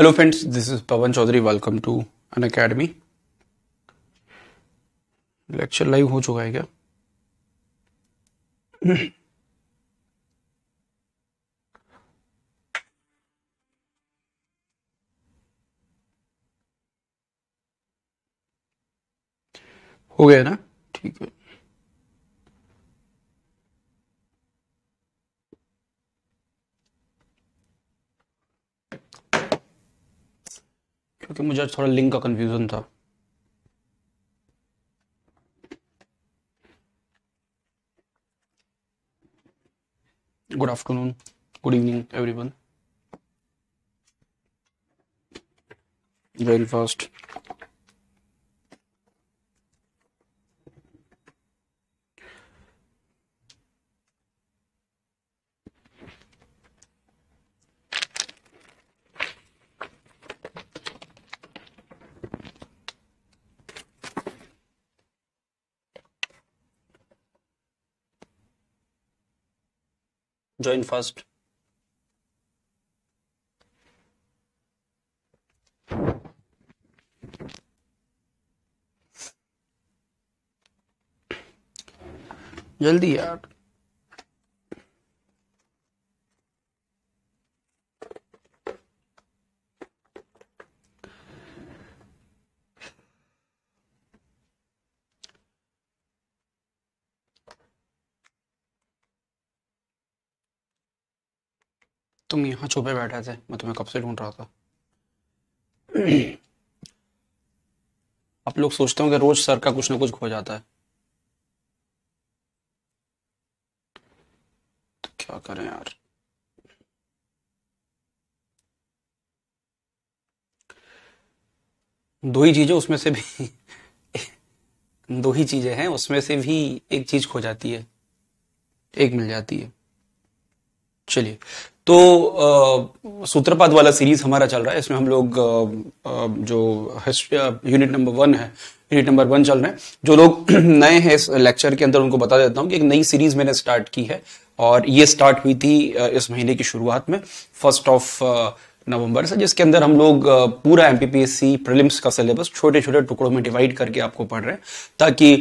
hello friends this is Pawan Chaudhary welcome to Unacademy lecture live हो चुका है क्या हो गया ना ठीक है क्योंकि तो मुझे थोड़ा लिंक का कन्फ्यूज़न था good afternoon good evening everyone very fast join first जल्दी यार छुपे बैठे थे मैं तुम्हें कब से ढूंढ रहा था आप लोग सोचते होंगे रोज सर का कुछ ना कुछ खो जाता है तो क्या करें यार दो ही चीजें उसमें से भी दो ही चीजें हैं उसमें से भी एक चीज खो जाती है एक मिल जाती है चलिए तो सूत्रपात वाला सीरीज हमारा चल रहा है इसमें हम लोग आ, जो हिस्ट्री यूनिट नंबर वन है यूनिट नंबर वन चल रहे हैं जो लोग नए हैं इस लेक्चर के अंदर उनको बता देता हूँ कि एक नई सीरीज मैंने स्टार्ट की है और ये स्टार्ट हुई थी इस महीने की शुरुआत में फर्स्ट ऑफ नवंबर से जिसके अंदर हम लोग पूरा एम पी का सिलेबस छोटे छोटे टुकड़ों में डिवाइड करके आपको पढ़ रहे हैं ताकि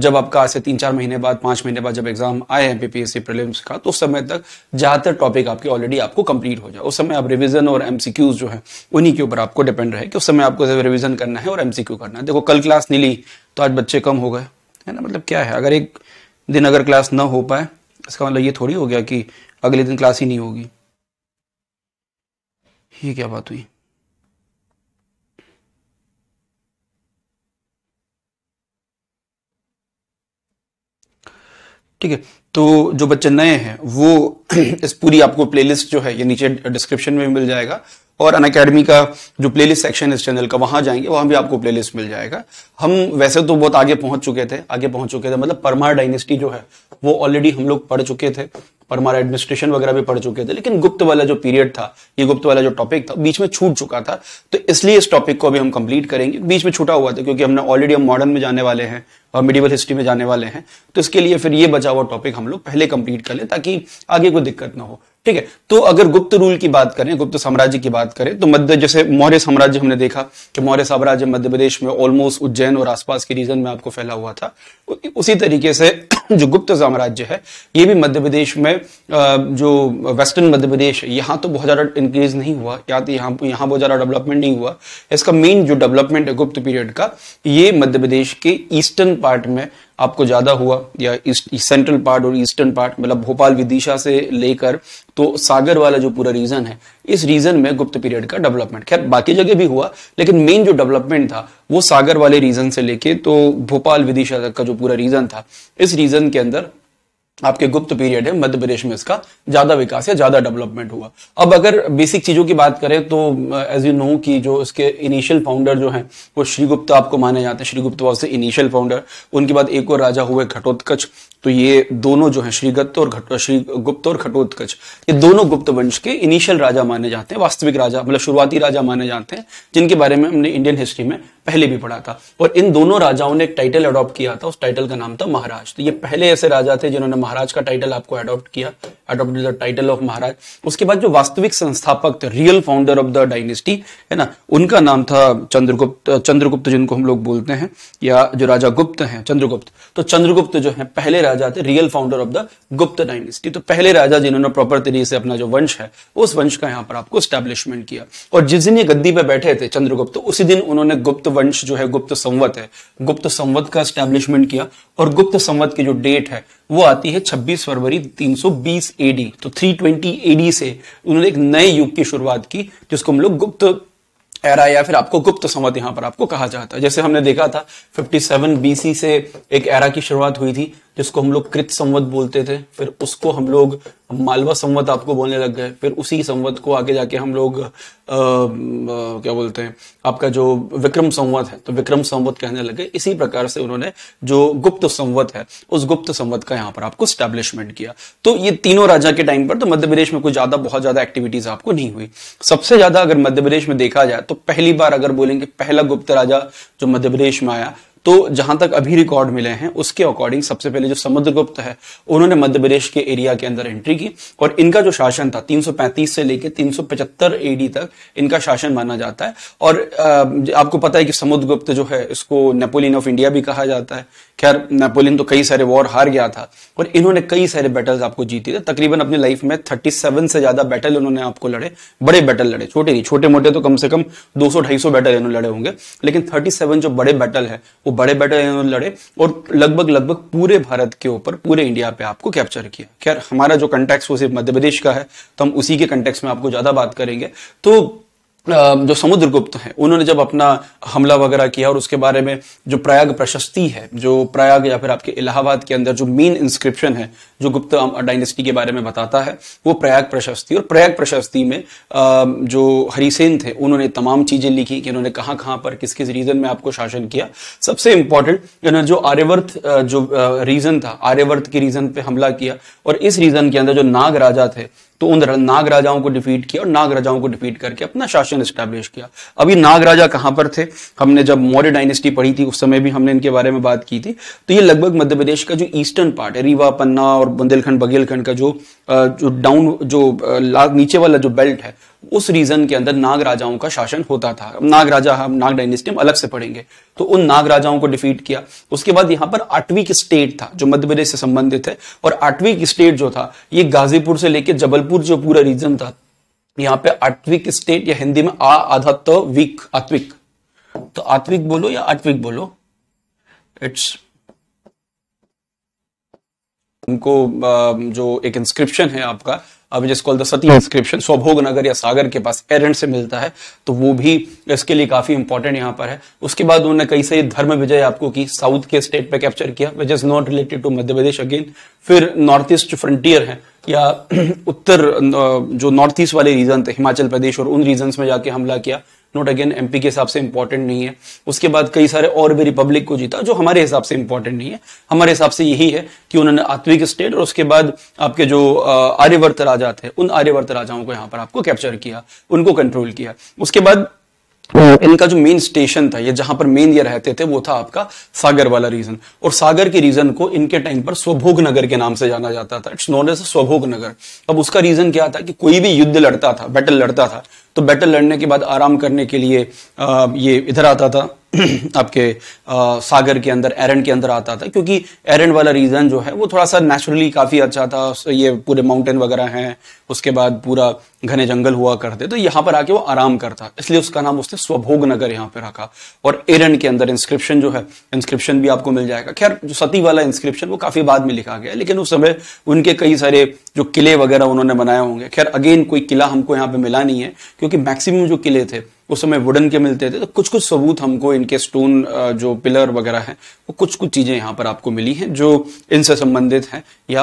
जब आपका आज से तीन चार महीने बाद पांच महीने बाद जब एग्जाम आए एम पी का तो उस समय तक ज़्यादातर टॉपिक आपके ऑलरेडी आपको कंप्लीट हो जाए उस समय आप रिविजन और एम जो है उन्हीं के ऊपर आपको डिपेंड रहे कि उस समय आपको रिविजन करना है और एम करना है देखो कल क्लास नहीं ली तो आज बच्चे कम हो गए है ना मतलब क्या है अगर एक दिन अगर क्लास ना हो पाए इसका मतलब ये थोड़ी हो गया कि अगले दिन क्लास ही नहीं होगी ये क्या बात हुई ठीक है तो जो बच्चे नए हैं वो इस पूरी आपको प्लेलिस्ट जो है ये नीचे डिस्क्रिप्शन में मिल जाएगा और अन अकेडमी का जो प्लेलिस्ट सेक्शन इस चैनल का वहाँ जाएंगे वहाँ भी आपको प्लेलिस्ट मिल जाएगा हम वैसे तो बहुत आगे पहुँच चुके थे आगे पहुँच चुके थे मतलब परमार डायनेस्टी जो है वो ऑलरेडी हम लोग पढ़ चुके थे परमार एडमिनिस्ट्रेशन वगैरह भी पढ़ चुके थे लेकिन गुप्त वाला जो पीरियड था ये गुप्त वाला जो टॉपिक था बीच में छूट चुका था तो इसलिए इस टॉपिक को अभी हम कंप्लीट करेंगे बीच में छूटा हुआ था क्योंकि हमने ऑलरेडी हम मॉडर्न में जाने वाले हैं और मिडिवल हिस्ट्री में जाने वाले हैं तो इसके लिए फिर ये बचा हुआ टॉपिक हम लोग पहले कंप्लीट कर लें ताकि आगे कोई दिक्कत ना हो ठीक है तो अगर गुप्त रूल की बात करें गुप्त साम्राज्य की बात करें तो मध्य जैसे मौर्य साम्राज्य हमने देखा कि मौर्य साम्राज्य मध्य प्रदेश में ऑलमोस्ट उज्जैन और आसपास के रीजन में आपको फैला हुआ था उसी तरीके से जो गुप्त साम्राज्य है ये भी मध्य प्रदेश में जो वेस्टर्न मध्य प्रदेश है यहाँ तो बहुत ज़्यादा इंक्रीज नहीं हुआ या तो यहाँ यहाँ बहुत ज़्यादा डेवलपमेंट नहीं हुआ इसका मेन जो डेवलपमेंट है गुप्त पीरियड का ये मध्य प्रदेश के ईस्टर्न पार्ट में आपको ज़्यादा हुआ या सेंट्रल पार्ट और ईस्टर्न पार्ट मतलब भोपाल विदिशा से लेकर तो सागर वाला जो पूरा रीजन है इस रीजन में गुप्त पीरियड का डेवलपमेंट खैर बाकी जगह भी हुआ लेकिन मेन जो डेवलपमेंट था वो सागर वाले रीजन से लेके तो भोपाल विदिशा तक का जो पूरा रीजन था इस रीजन के अंदर आपके गुप्त पीरियड है मध्य प्रदेश में इसका ज्यादा विकास या ज्यादा डेवलपमेंट हुआ अब अगर बेसिक चीजों की बात करें तो एज यू नो कि जो इसके इनिशियल फाउंडर जो हैं वो श्री आपको माने जाते हैं Shri Gupta was initial founder उनके बाद एक और राजा हुए घटोत्कच तो ये दोनों जो है श्रीगुप्त और घट श्री गुप्त और घटोत्कच ये दोनों गुप्त वंश के इनिशियल राजा माने जाते हैं वास्तविक राजा मतलब शुरुआती राजा माने जाते हैं जिनके बारे में हमने इंडियन हिस्ट्री में पहले भी पढ़ा था और इन दोनों राजाओं ने एक टाइटल अडॉप्ट किया था उस टाइटल का नाम था महाराज तो ये पहले ऐसे राजा थे जिन्होंने महाराज का टाइटल आपको अडॉप्ट किया adopt the title of Maharaj उसके बाद जो वास्तविक संस्थापक थे real founder of the dynasty है ना उनका नाम था चंद्रगुप्त चंद्रगुप्त जिनको हम लोग बोलते हैं या जो राजा गुप्त हैं चंद्रगुप्त तो चंद्रगुप्त जो है पहले राजा थे real founder of the Gupta dynasty तो पहले राजा जिन्होंने प्रॉपर तरीके से अपना जो वंश है उस वंश का यहाँ पर आपको स्टैब्लिशमेंट किया और जिस दिन ये गद्दी पर बैठे थे चंद्रगुप्त उसी दिन उन्होंने गुप्त वंश जो है गुप्त संवत है गुप्त संवत का स्टैब्लिशमेंट किया और गुप्त संवत की जो डेट है वो आती है 26 फरवरी 320 एडी तो 320 एडी से उन्होंने एक नए युग की शुरुआत की जिसको हम लोग गुप्त एरा या फिर आपको गुप्त संवत यहां पर आपको कहा जाता है जैसे हमने देखा था 57 सेवन से एक एरा की शुरुआत हुई थी जिसको हम लोग कृत संवत बोलते थे फिर उसको हम लोग मालवा संवत आपको बोलने लग गए फिर उसी संवत को आगे जाके हम लोग आ, आ, क्या बोलते हैं आपका जो विक्रम संवत है तो विक्रम संवत कहने लगे इसी प्रकार से उन्होंने जो गुप्त संवत है उस गुप्त संवत का यहाँ पर आपको स्टैब्लिशमेंट किया तो ये तीनों राजा के टाइम पर तो मध्य प्रदेश में कोई ज्यादा बहुत ज्यादा एक्टिविटीज आपको नहीं हुई सबसे ज्यादा अगर मध्य प्रदेश में देखा जाए तो पहली बार अगर बोलेंगे पहला गुप्त राजा जो मध्य प्रदेश में आया तो जहां तक अभी रिकॉर्ड मिले हैं उसके अकॉर्डिंग सबसे पहले जो समुद्रगुप्त है उन्होंने मध्य प्रदेश के एरिया के अंदर एंट्री की और इनका जो शासन था 335 से लेकर 375 एडी तक इनका शासन माना जाता है और आपको पता है कि समुद्रगुप्त जो है इसको नेपोलियन ऑफ इंडिया भी कहा जाता है खैर नेपोलियन तो कई सारे वॉर हार गया था और इन्होंने कई सारे बैटल्स आपको जीते थे तकरीबन अपनी लाइफ में थर्टी से ज्यादा बैटल इन्होंने आपको लड़े बड़े बैटल लड़े छोटे नहीं छोटे मोटे तो कम से कम दो सौ बैटल इन्होंने लड़े होंगे लेकिन थर्टी जो बड़े बैटल है वो बड़े बड़े लड़े और लगभग लगभग पूरे भारत के ऊपर पूरे इंडिया पे आपको कैप्चर किया खैर हमारा जो कंटेक्स वो सिर्फ मध्य प्रदेश का है तो हम उसी के कंटेक्स में आपको ज्यादा बात करेंगे तो जो समुद्रगुप्त हैं उन्होंने जब अपना हमला वगैरह किया और उसके बारे में जो प्रयाग प्रशस्ति है जो प्रयाग या फिर आपके इलाहाबाद के अंदर जो मेन इंस्क्रिप्शन है जो गुप्त डायनेस्टी के बारे में बताता है वो प्रयाग प्रशस्ति और प्रयाग प्रशस्ति में जो हरिसेन थे उन्होंने तमाम चीज़ें लिखी कि उन्होंने कहाँ कहाँ पर किस किस रीजन में आपको शासन किया सबसे इंपॉर्टेंट इन्होंने जो आर्यवर्त जो रीजन था आर्यवर्त के रीजन पे हमला किया और इस रीजन के अंदर जो नाग राजा थे तो उन नाग राजाओं को डिफीट किया और नाग राजाओं को डिफीट करके अपना शासन स्टैब्लिश किया अभी नाग राजा कहां पर थे हमने जब मौर्य डायनेस्टी पढ़ी थी उस समय भी हमने इनके बारे में बात की थी तो ये लगभग मध्य प्रदेश का जो ईस्टर्न पार्ट है रीवा पन्ना और बुंदेलखंड बघेलखंड का जो जो डाउन जो नीचे वाला जो बेल्ट है उस रीजन के अंदर नाग राजाओं का शासन होता था नाग राजा हम नाग डायनेस्टी हम अलग से पढ़ेंगे तो उन नाग राजाओं को डिफीट किया उसके बाद यहां पर आठवीं स्टेट था जो मध्य प्रदेश से संबंधित है और आठवीं स्टेट जो था ये गाजीपुर से लेकर जबलपुर जो पूरा रीजन था यहाँ पे आठवीं स्टेट या हिंदी में आ आधा तो विक आत्विक तो आत्विक बोलो या आत्विक बोलो इट्स उनको जो एक इंस्क्रिप्शन है आपका अब is called the Sati inscription Swabhog Nagar या सागर के पास एरेंट से मिलता है तो वो भी इसके लिए काफी इंपॉर्टेंट यहाँ पर है उसके बाद उन्होंने कई सारी धर्म विजय आपको की साउथ के स्टेट पे कैप्चर किया which is not related to Madhya Pradesh again फिर नॉर्थ ईस्ट फ्रंटियर है या उत्तर जो नॉर्थ ईस्ट वाले रीजन थे हिमाचल प्रदेश और उन रीजन में जाके हमला किया नोट अगेन एमपी के हिसाब से इंपॉर्टेंट नहीं है उसके बाद कई सारे और भी रिपब्लिक को जीता जो हमारे हिसाब से इंपॉर्टेंट नहीं है हमारे हिसाब से यही है कि उन्होंने आत्विक स्टेट और उसके बाद आपके जो आर्यवर्त राजा थे उन आर्यवर्त राजाओं को यहां पर आपको कैप्चर किया उनको कंट्रोल किया उसके बाद इनका जो मेन स्टेशन था ये जहां पर मेन ये रहते थे वो था आपका सागर वाला रीजन और सागर के रीजन को इनके टाइम पर स्वभोग नगर के नाम से जाना जाता था it's known as Swabhog Nagar अब उसका रीजन क्या था कि कोई भी युद्ध लड़ता था बैटल लड़ता था तो बैटल लड़ने के बाद आराम करने के लिए आ, ये इधर आता था आपके आ, सागर के अंदर एरन के अंदर आता था क्योंकि एरन वाला रीजन जो है वो थोड़ा सा नेचुरली काफ़ी अच्छा था ये पूरे माउंटेन वगैरह हैं उसके बाद पूरा घने जंगल हुआ करते तो यहाँ पर आके वो आराम करता इसलिए उसका नाम उसने स्वभोग नगर यहाँ पे रखा और एरन के अंदर इंस्क्रिप्शन जो है इंस्क्रिप्शन भी आपको मिल जाएगा खैर जो सती वाला इंस्क्रिप्शन वो काफ़ी बाद में लिखा गया लेकिन उस समय उनके कई सारे जो किले वगैरह उन्होंने बनाए होंगे खैर अगेन कोई किला हमको यहाँ पे मिला नहीं है क्योंकि मैक्सिमम जो किले थे उस समय वुडन के मिलते थे तो कुछ कुछ सबूत हमको इनके स्टोन जो पिलर वगैरह है वो कुछ कुछ चीजें यहाँ पर आपको मिली हैं जो इनसे संबंधित हैं या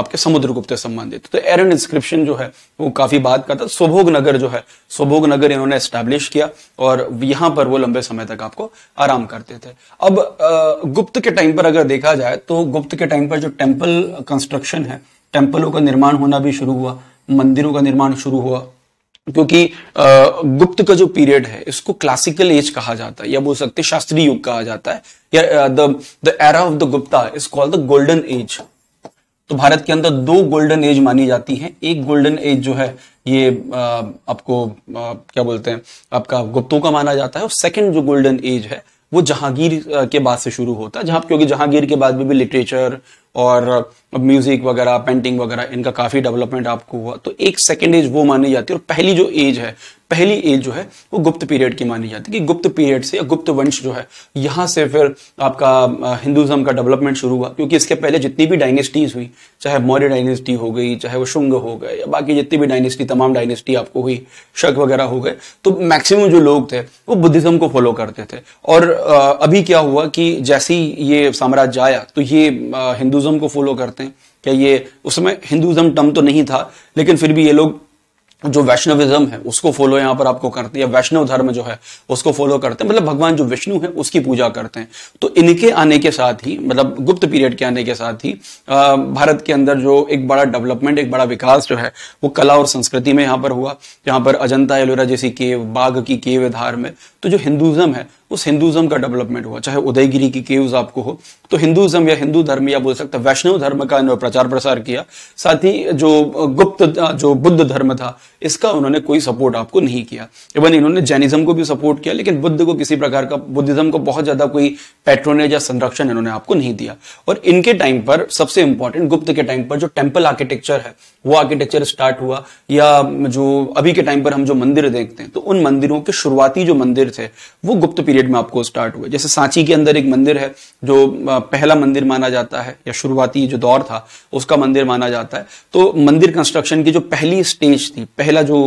आपके समुद्रगुप्त से संबंधित तो एरन इंस्क्रिप्शन जो है वो काफी बाद का था सोभोग नगर जो है सुभोग नगर इन्होंने एस्टेब्लिश किया और यहाँ पर वो लंबे समय तक आपको आराम करते थे अब गुप्त के टाइम पर अगर देखा जाए तो गुप्त के टाइम पर जो टेम्पल कंस्ट्रक्शन है टेम्पलों का निर्माण होना भी शुरू हुआ मंदिरों का निर्माण शुरू हुआ क्योंकि गुप्त का जो पीरियड है इसको क्लासिकल एज कहा जाता है या बोल सकते शास्त्रीय युग कहा जाता है या the the era of the Gupta is called the golden age तो भारत के अंदर दो गोल्डन एज मानी जाती है एक गोल्डन एज जो है ये आपको क्या बोलते हैं आपका गुप्तों का माना जाता है और सेकंड जो गोल्डन एज है वो जहांगीर के बाद से शुरू होता है जहां क्योंकि जहांगीर के बाद में भी लिटरेचर और म्यूजिक वगैरह पेंटिंग वगैरह इनका काफ़ी डेवलपमेंट आपको हुआ तो एक सेकेंड एज वो मानी जाती है और पहली जो एज है पहली एज जो है वो गुप्त पीरियड की मानी जाती है कि गुप्त पीरियड से गुप्त वंश जो है यहाँ से फिर आपका हिंदुज़म का डेवलपमेंट शुरू हुआ क्योंकि इसके पहले जितनी भी डायनेस्टीज हुई चाहे मौर्य डायनेस्टी हो गई चाहे वो शुंग हो गए या बाकी जितनी भी डायनेस्टी तमाम डायनेस्टी आपको हुई शक वगैरह हो गए तो मैक्सिमम जो लोग थे वो बुद्धिज्म को फॉलो करते थे और अभी क्या हुआ कि जैसे ही ये साम्राज्य आया तो ये हिंदुज़म को फॉलो करते हैं क्या ये उस समय टर्म तो नहीं था लेकिन फिर भी ये लोग जो वैष्णविज्म है उसको फॉलो यहाँ पर आपको करते हैं या वैष्णव धर्म जो है उसको फॉलो करते हैं मतलब भगवान जो विष्णु है उसकी पूजा करते हैं तो इनके आने के साथ ही मतलब गुप्त पीरियड के आने के साथ ही भारत के अंदर जो एक बड़ा डेवलपमेंट एक बड़ा विकास जो है वो कला और संस्कृति में यहाँ पर हुआ यहाँ पर अजंता एलोरा जैसी केव बाघ की केव धार में तो जो हिंदुज्म है उस हिंदुज़म का डेवलपमेंट हुआ चाहे उदयगिरी की केव्स आपको हो तो हिंदुज्म या हिंदू धर्म या बोल सकते वैष्णव धर्म का इन्होंने प्रचार प्रसार किया साथ ही जो गुप्त जो बुद्ध धर्म था इसका उन्होंने कोई सपोर्ट आपको नहीं किया इवन इन्होंने जैनिज्म को भी सपोर्ट किया लेकिन बुद्ध को किसी प्रकार का बुद्धिज्म को बहुत ज़्यादा कोई पैट्रोन या संरक्षण इन्होंने आपको नहीं दिया और इनके टाइम पर सबसे इंपॉर्टेंट गुप्त के टाइम पर जो टेम्पल आर्किटेक्चर है वो आर्किटेक्चर स्टार्ट हुआ या जो अभी के टाइम पर हम जो मंदिर देखते हैं तो उन मंदिरों के शुरुआती जो मंदिर थे वो गुप्त पीरियड पीरियड में आपको स्टार्ट हुए जैसे सांची के अंदर एक मंदिर है जो पहला मंदिर माना जाता है या शुरुआती जो दौर था उसका मंदिर माना जाता है तो मंदिर कंस्ट्रक्शन की जो पहली स्टेज थी पहला जो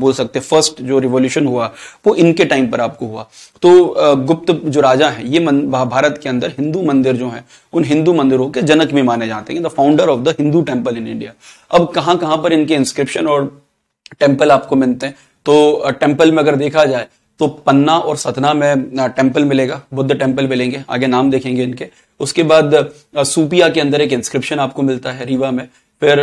बोल सकते फर्स्ट जो रिवोल्यूशन हुआ वो इनके टाइम पर आपको हुआ तो गुप्त जो राजा है ये भारत के अंदर हिंदू मंदिर जो है उन हिंदू मंदिरों के जनक भी माने जाते हैं the founder of the Hindu temple in India अब कहां कहां पर इनके इंस्क्रिप्शन और टेम्पल आपको मिलते हैं तो टेम्पल में अगर देखा जाए तो पन्ना और सतना में टेम्पल मिलेगा बुद्ध टेम्पल मिलेंगे आगे नाम देखेंगे इनके उसके बाद सूपिया के अंदर एक इंस्क्रिप्शन आपको मिलता है रीवा में फिर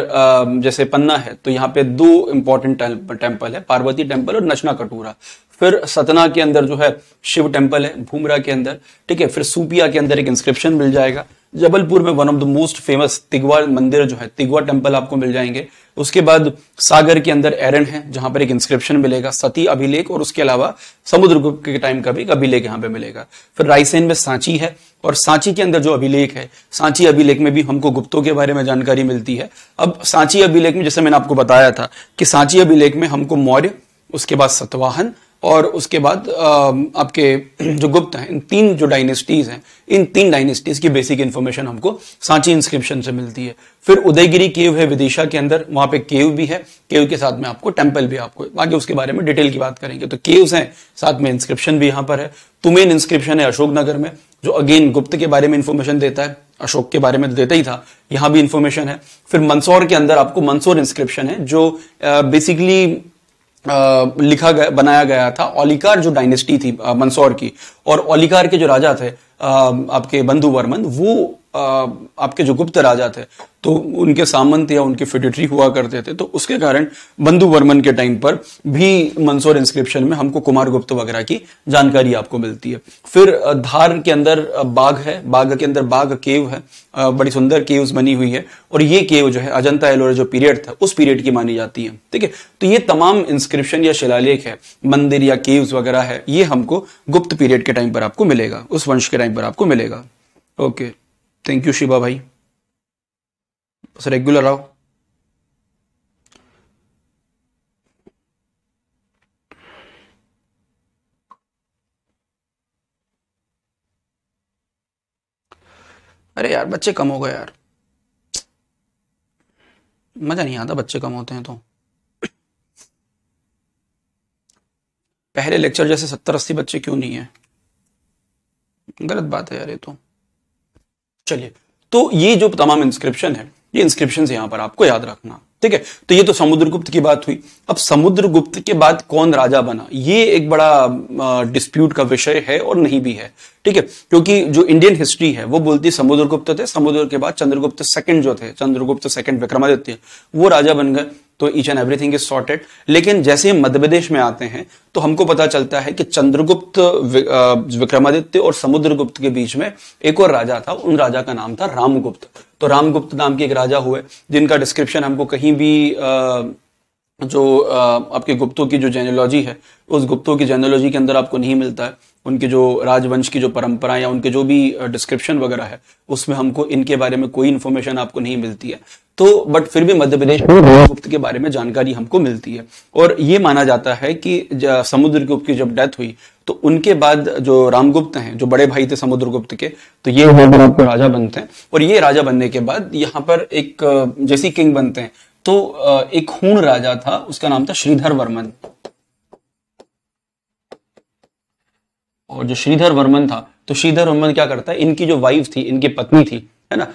जैसे पन्ना है तो यहाँ पे दो इंपॉर्टेंट टेम्पल है पार्वती टेम्पल और नचना कटूरा फिर सतना के अंदर जो है शिव टेम्पल है भूमरा के अंदर ठीक है फिर सूपिया के अंदर एक इंस्क्रिप्शन मिल जाएगा जबलपुर में one of the most famous Tigawa मंदिर जो है तिगवा टेम्पल आपको मिल जाएंगे उसके बाद सागर के अंदर एरन है जहां पर एक इंस्क्रिप्शन मिलेगा सती अभिलेख और उसके अलावा समुद्र के टाइम का भी एक अभिलेख यहाँ पे मिलेगा फिर रायसेन में सांची है और सांची के अंदर जो अभिलेख है सांची अभिलेख में भी हमको गुप्तों के बारे में जानकारी मिलती है अब सांची अभिलेख में जैसे मैंने आपको बताया था कि सांची अभिलेख में हमको मौर्य उसके बाद सतवाहन और उसके बाद आपके जो गुप्त हैं इन तीन जो डायनेस्टीज हैं इन तीन डायनेस्टीज की बेसिक इन्फॉर्मेशन हमको सांची इंस्क्रिप्शन से मिलती है फिर उदयगिरी केव है विदिशा के अंदर वहां पे केव भी है केव के साथ में आपको टेम्पल भी आपको आगे उसके बारे में डिटेल की बात करेंगे तो केव्स हैं साथ में इंस्क्रिप्शन भी यहां पर है तुमेन इंस्क्रिप्शन है अशोकनगर में जो अगेन गुप्त के बारे में इंफॉर्मेशन देता है अशोक के बारे में देता ही था यहां भी इंफॉर्मेशन है फिर मंदसौर के अंदर आपको मंदसौर इंस्क्रिप्शन है जो बेसिकली लिखा गया बनाया गया था ओलिकार जो डायनेस्टी थी मंदसौर की और ओलिकार के जो राजा थे आपके बंधु वर्मन वो आपके जो गुप्त राजा थे तो उनके सामंत या उनके फिडिटरी हुआ करते थे तो उसके कारण बंधु वर्मन के टाइम पर भी मंसूर इंस्क्रिप्शन में हमको कुमार गुप्त वगैरह की जानकारी आपको मिलती है फिर धार के अंदर बाघ है बाघ के अंदर बाघ केव है बड़ी सुंदर केव बनी हुई है और ये केव जो है अजंता एलोरा जो पीरियड था उस पीरियड की मानी जाती है ठीक है तो ये तमाम इंस्क्रिप्शन या शिलालेख है मंदिर या केव वगैरह है ये हमको गुप्त पीरियड के टाइम पर आपको मिलेगा उस वंश के टाइम पर आपको मिलेगा ओके थैंक यू शिवा भाई बस रेगुलर आओ अरे यार बच्चे कम हो गए यार मज़ा नहीं आता बच्चे कम होते हैं तो पहले लेक्चर जैसे सत्तर अस्सी बच्चे क्यों नहीं है गलत बात है यार ये तो चलिए तो ये जो तमाम इंस्क्रिप्शन है ये इंस्क्रिप्शन यहां पर आपको याद रखना ठीक है तो ये तो समुद्रगुप्त की बात हुई अब समुद्रगुप्त के बाद कौन राजा बना ये एक बड़ा डिस्प्यूट का विषय है और नहीं भी है ठीक है क्योंकि जो इंडियन हिस्ट्री है वो बोलती है समुद्रगुप्त थे समुद्र के बाद चंद्रगुप्त सेकंड जो थे चंद्रगुप्त सेकंड विक्रमादित्य वो राजा बन गए तो each and everything is sorted लेकिन जैसे ही मध्य प्रदेश में आते हैं तो हमको पता चलता है कि चंद्रगुप्त विक्रमादित्य और समुद्रगुप्त के बीच में एक और राजा था उन राजा का नाम था रामगुप्त तो रामगुप्त नाम के एक राजा हुए जिनका डिस्क्रिप्शन हमको कहीं भी जो आपके गुप्तों की जो जेनोलॉजी है उस गुप्तों की जेनोलॉजी के अंदर आपको नहीं मिलता है उनके जो राजवंश की जो परंपरा या उनके जो भी डिस्क्रिप्शन वगैरह है उसमें हमको इनके बारे में कोई इन्फॉर्मेशन आपको नहीं मिलती है तो बट फिर भी मध्य प्रदेश में गुप्त के बारे में जानकारी हमको मिलती है और ये माना जाता है कि समुद्र गुप्त की जब डेथ हुई तो उनके बाद जो रामगुप्त हैं जो बड़े भाई थे समुद्रगुप्त के तो ये पर आपको राजा बनते हैं और ये राजा बनने के बाद यहाँ पर एक जैसी किंग बनते हैं तो एक हूण राजा था उसका नाम था श्रीधर वर्मन और जो श्रीधर वर्मन था तो श्रीधर वर्मन क्या करता है इनकी जो वाइफ थी इनकी पत्नी थी है ना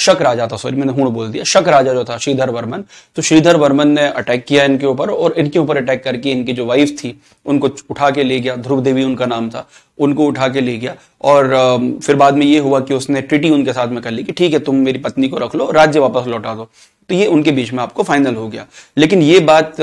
शक राजा था सॉरी मैंने हूण बोल दिया शक राजा जो था श्रीधर वर्मन तो श्रीधर वर्मन ने अटैक किया इनके ऊपर और इनके ऊपर अटैक करके इनकी जो वाइफ थी उनको उठा के ले गया ध्रुव देवी उनका नाम था उनको उठा के ले गया और फिर बाद में ये हुआ कि उसने ट्रिटी उनके साथ में कर ली कि ठीक है तुम मेरी पत्नी को रख लो राज्य वापस लौटा दो तो ये उनके बीच में आपको फाइनल हो गया लेकिन ये बात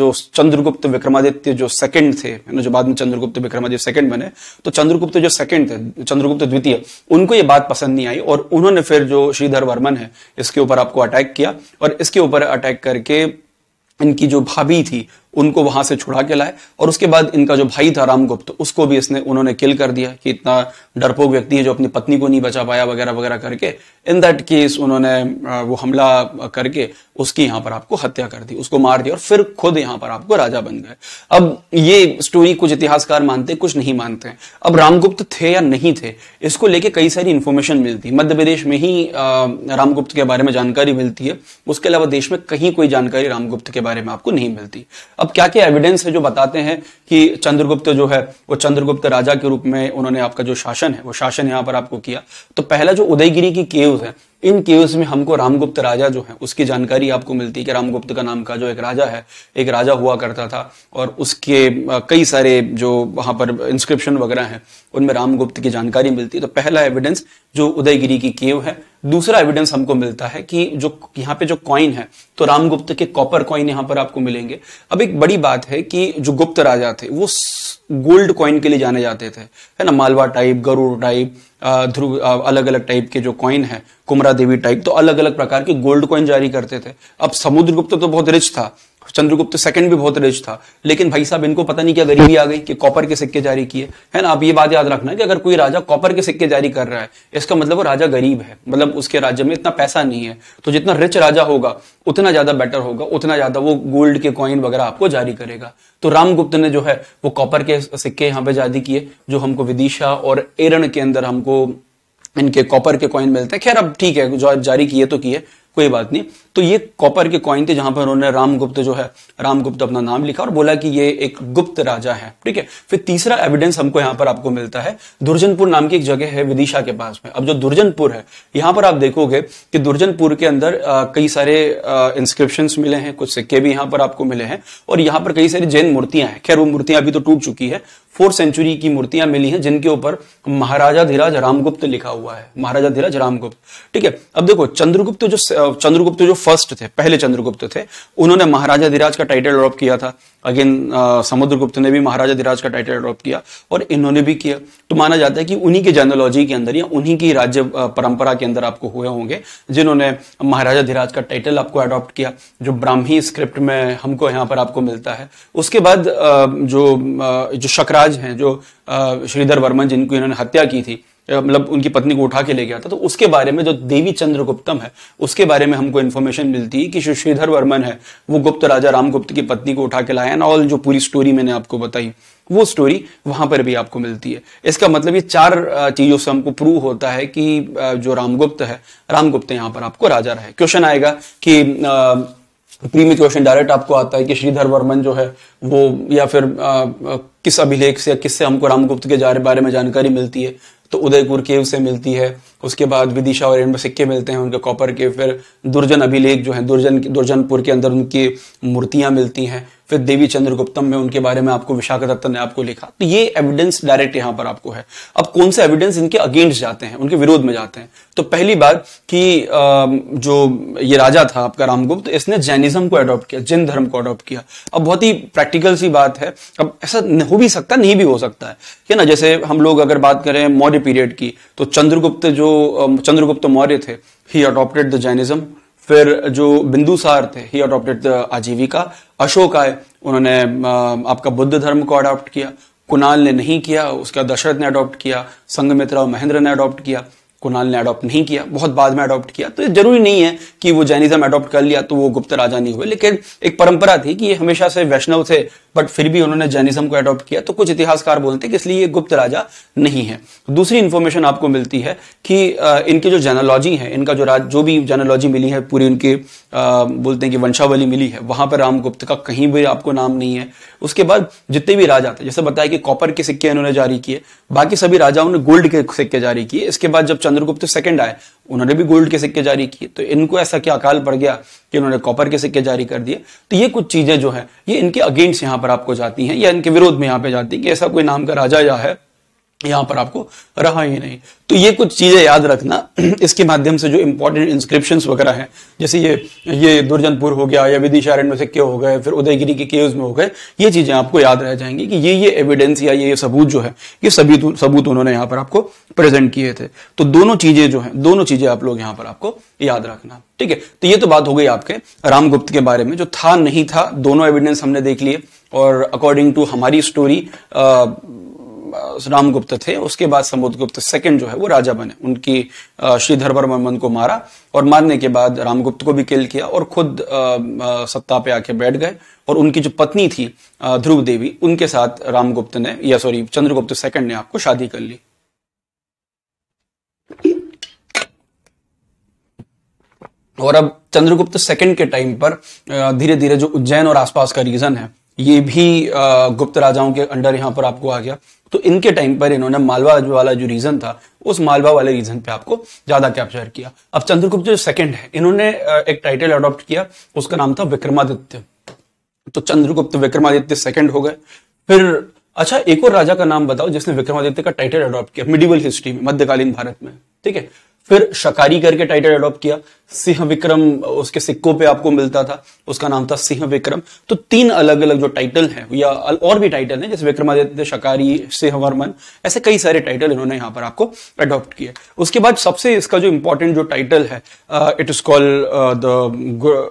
जो चंद्रगुप्त विक्रमादित्य जो सेकंड थे ना जो बाद में चंद्रगुप्त विक्रमादित्य सेकंड बने तो चंद्रगुप्त जो सेकंड थे चंद्रगुप्त द्वितीय उनको ये बात पसंद नहीं आई और उन्होंने फिर जो श्रीधर वर्मन है इसके ऊपर आपको अटैक किया और इसके ऊपर अटैक करके इनकी जो भाभी थी उनको वहां से छुड़ा के लाए और उसके बाद इनका जो भाई था रामगुप्त उसको भी इसने उन्होंने किल कर दिया कि इतना डरपोक व्यक्ति है जो अपनी पत्नी को नहीं बचा पाया वगैरह वगैरह करके इन दैट केस उन्होंने वो हमला करके उसकी यहाँ पर आपको हत्या कर दी उसको मार दिया और फिर खुद यहां पर आपको राजा बन गए अब ये स्टोरी कुछ इतिहासकार मानते कुछ नहीं मानते हैं अब रामगुप्त थे या नहीं थे इसको लेके कई सारी इंफॉर्मेशन मिलती मध्य प्रदेश में ही रामगुप्त के बारे में जानकारी मिलती है उसके अलावा देश में कहीं कोई जानकारी रामगुप्त के बारे में आपको नहीं मिलती अब क्या क्या एविडेंस है जो बताते हैं कि चंद्रगुप्त जो है वो चंद्रगुप्त राजा के रूप में उन्होंने आपका जो शासन है वो शासन यहाँ पर आपको किया तो पहला जो उदयगिरी की केव है इन केव्स में हमको रामगुप्त राजा जो है उसकी जानकारी आपको मिलती है कि रामगुप्त का नाम का जो एक राजा है एक राजा हुआ करता था और उसके कई सारे जो वहां पर इंस्क्रिप्शन वगैरह हैं उनमें रामगुप्त की जानकारी मिलती है तो पहला एविडेंस जो उदयगिरी की केव है दूसरा एविडेंस हमको मिलता है कि जो यहाँ पे जो कॉइन है तो रामगुप्त के कॉपर कॉइन यहाँ पर आपको मिलेंगे अब एक बड़ी बात है कि जो गुप्त राजा थे वो गोल्ड कॉइन के लिए जाने जाते थे है ना मालवा टाइप गरुड़ टाइप ध्रुव अलग अलग टाइप के जो कॉइन है कुमरा देवी टाइप तो अलग अलग प्रकार के गोल्ड कॉइन जारी करते थे अब समुद्रगुप्त तो बहुत रिच था चंद्रगुप्त सेकंड भी बहुत रिच था लेकिन भाई साहब इनको पता नहीं क्या गरीबी आ गई कि कॉपर के सिक्के जारी किए है ना आप ये बात याद रखना कि अगर कोई राजा कॉपर के सिक्के जारी कर रहा है इसका मतलब वो राजा गरीब है मतलब उसके राज्य में इतना पैसा नहीं है तो जितना रिच राजा होगा उतना ज्यादा बेटर होगा उतना ज्यादा वो गोल्ड के कॉइन वगैरह आपको जारी करेगा तो रामगुप्त ने जो है वो कॉपर के सिक्के यहाँ पे जारी किए जो हमको विदिशा और एरन के अंदर हमको इनके कॉपर के कॉइन मिलते हैं खैर अब ठीक है जो जारी किए तो किए कोई बात नहीं तो ये कॉपर के कॉइन थे जहां पर उन्होंने रामगुप्त जो है रामगुप्त अपना नाम लिखा और बोला कि ये एक गुप्त राजा है ठीक है फिर तीसरा एविडेंस हमको यहां पर आपको मिलता है दुर्जनपुर नाम की एक जगह है विदिशा के पास में अब जो दुर्जनपुर है यहां पर आप देखोगे कि दुर्जनपुर के अंदर कई सारे इंस्क्रिप्शन मिले हैं कुछ सिक्के भी यहां पर आपको मिले हैं और यहां पर कई सारी जैन मूर्तियां हैं खैर वो मूर्तियां अभी तो टूट चुकी है फोर्थ सेंचुरी की मूर्तियां मिली हैं जिनके ऊपर महाराजा धीराज रामगुप्त लिखा हुआ है महाराजा धीराज रामगुप्त ठीक है अब देखो चंद्रगुप्त जो चंद्रगुप्त जो फर्स्ट थे पहले चंद्रगुप्त थे उन्होंने महाराजा धीराज का टाइटल ड्रॉप किया था अगेन समुद्रगुप्त ने भी महाराजा धीराज का टाइटल ड्रॉप किया और इन्होंने भी किया तो माना जाता है कि उन्हीं के जनोलॉजी के अंदर या उन्हीं की राज्य परंपरा के अंदर आपको हुए होंगे जिन्होंने महाराजा धीराज का टाइटल आपको अडॉप्ट किया जो ब्राह्मी स्क्रिप्ट में हमको यहाँ पर आपको मिलता है उसके बाद जो जो शकराज हैं जो श्रीधर वर्मन जिनको इन्होंने हत्या की थी मतलब उनकी पत्नी को उठा के ले गया था तो उसके बारे में जो देवी चंद्र गुप्तम है उसके बारे में हमको इन्फॉर्मेशन मिलती है कि जो श्रीधर वर्मन है वो गुप्त राजा रामगुप्त की पत्नी को उठा के लाया एंड ऑल जो पूरी स्टोरी मैंने आपको बताई वो स्टोरी वहां पर भी आपको मिलती है इसका मतलब ये चार चीजों से हमको प्रूव होता है कि जो रामगुप्त है रामगुप्त यहाँ पर आपको राजा रहे क्वेश्चन आएगा कि प्रीमित क्वेश्चन डायरेक्ट आपको आता है कि श्रीधर वर्मन जो है वो या फिर आ, आ, किस अभिलेख से किससे हमको रामगुप्त के बारे में जानकारी मिलती है तो उदयपुर केव से मिलती है उसके बाद विदिशा और इनमें सिक्के मिलते हैं उनके कॉपर के फिर दुर्जन अभिलेख जो है दुर्जन दुर्जनपुर के अंदर उनकी मूर्तियां मिलती हैं फिर देवी चंद्रगुप्तम में उनके बारे में आपको दत्त ने आपको लिखा तो ये एविडेंस डायरेक्ट यहाँ पर आपको है अब कौन सा एविडेंस इनके अगेंस्ट जाते हैं उनके विरोध में जाते हैं तो पहली बार कि जो ये राजा था आपका रामगुप्त इसने जैनिज्म को अडॉप्ट किया जैन धर्म को अडॉप्ट किया अब बहुत ही प्रैक्टिकल सी बात है अब ऐसा हो भी सकता नहीं भी हो सकता है ना जैसे हम लोग अगर बात करें मौर्य पीरियड की तो चंद्रगुप्त जो चंद्रगुप्त मौर्य थे ही अडोप्टेड द जैनिज्म फिर जो बिंदुसार थे ही अडोप्टेड द आजीविका अशोक आए उन्होंने आपका बुद्ध धर्म को अडॉप्ट किया कुणाल ने नहीं किया उसका दशरथ ने अडॉप्ट किया संगमित्रा और महेंद्र ने अडॉप्ट किया कुणाल ने अडॉप्ट नहीं किया बहुत बाद में अडॉप्ट किया तो जरूरी नहीं है कि वो जैनिज्म अडॉप्ट कर लिया तो वो गुप्त राजा नहीं हुए लेकिन एक परंपरा थी कि ये हमेशा से वैष्णव थे बट फिर भी उन्होंने जैनिज्म को अडॉप्ट किया तो कुछ इतिहासकार बोलते हैं कि इसलिए ये गुप्त राजा नहीं है दूसरी इन्फॉर्मेशन आपको मिलती है कि इनकी जो जेनोलॉजी है इनका जो राज जो भी जेनोलॉजी मिली है पूरी उनकी बोलते हैं कि वंशावली मिली है वहां पर रामगुप्त का कहीं भी आपको नाम नहीं है उसके बाद जितने भी राजा थे जैसे बताया कि कॉपर के सिक्के इन्होंने जारी किए बाकी सभी राजाओं ने गोल्ड के सिक्के जारी किए इसके बाद जब चंद्रगुप्त सेकंड आए उन्होंने भी गोल्ड के सिक्के जारी किए तो इनको ऐसा क्या अकाल पड़ गया कि उन्होंने कॉपर के सिक्के जारी कर दिए तो ये कुछ चीजें जो है ये इनके अगेंस्ट यहाँ पर आपको जाती हैं या इनके विरोध में यहाँ पे जाती है कि ऐसा कोई नाम का राजा या है यहां पर आपको रहा ही नहीं तो ये कुछ चीजें याद रखना इसके माध्यम से जो इंपॉर्टेंट इंस्क्रिप्शन वगैरह हैं जैसे ये ये दुर्जनपुर हो गया या विदिशारण में सिक्के हो गए फिर उदयगिरी के केव्स में हो गए ये चीजें आपको याद रह जाएंगी कि ये ये एविडेंस या ये ये सबूत जो है ये सभी तो, सबूत उन्होंने यहाँ पर आपको प्रेजेंट किए थे तो दोनों चीजें जो है दोनों चीजें आप लोग यहाँ पर आपको याद रखना ठीक है तो ये तो बात हो गई आपके रामगुप्त के बारे में जो था नहीं था दोनों एविडेंस हमने देख लिए और अकॉर्डिंग टू हमारी स्टोरी रामगुप्त थे उसके बाद समुद्र गुप्त सेकेंड जो है वो राजा बने उनकी श्रीधर वर्मन को मारा और मारने के बाद रामगुप्त को भी किल किया और खुद सत्ता पे आके बैठ गए और उनकी जो पत्नी थी ध्रुव देवी उनके साथ रामगुप्त ने या सॉरी चंद्रगुप्त सेकंड ने आपको शादी कर ली और अब चंद्रगुप्त सेकंड के टाइम पर धीरे धीरे जो उज्जैन और आसपास का रीजन है ये भी गुप्त राजाओं के अंडर यहां पर आपको आ गया तो इनके टाइम पर इन्होंने मालवा वाला जो रीजन था उस मालवा वाले रीजन पे आपको ज्यादा कैप्चर किया अब चंद्रगुप्त जो सेकंड है इन्होंने एक टाइटल अडॉप्ट किया उसका नाम था विक्रमादित्य तो चंद्रगुप्त विक्रमादित्य सेकंड हो गए फिर अच्छा एक और राजा का नाम बताओ जिसने विक्रमादित्य का टाइटल अडॉप्ट किया मिडिवल हिस्ट्री में मध्यकालीन भारत में ठीक है फिर शकारी करके टाइटल अडॉप्ट किया सिंह विक्रम उसके सिक्कों पे आपको मिलता था उसका नाम था सिंह विक्रम तो तीन अलग अलग जो टाइटल हैं या और भी टाइटल हैं जैसे विक्रमादित्य शकारी सिंह वर्मन ऐसे कई सारे टाइटल इन्होंने यहाँ पर आपको अडॉप्ट किए उसके बाद सबसे इसका जो इम्पोर्टेंट जो टाइटल है इट इज कॉल्ड द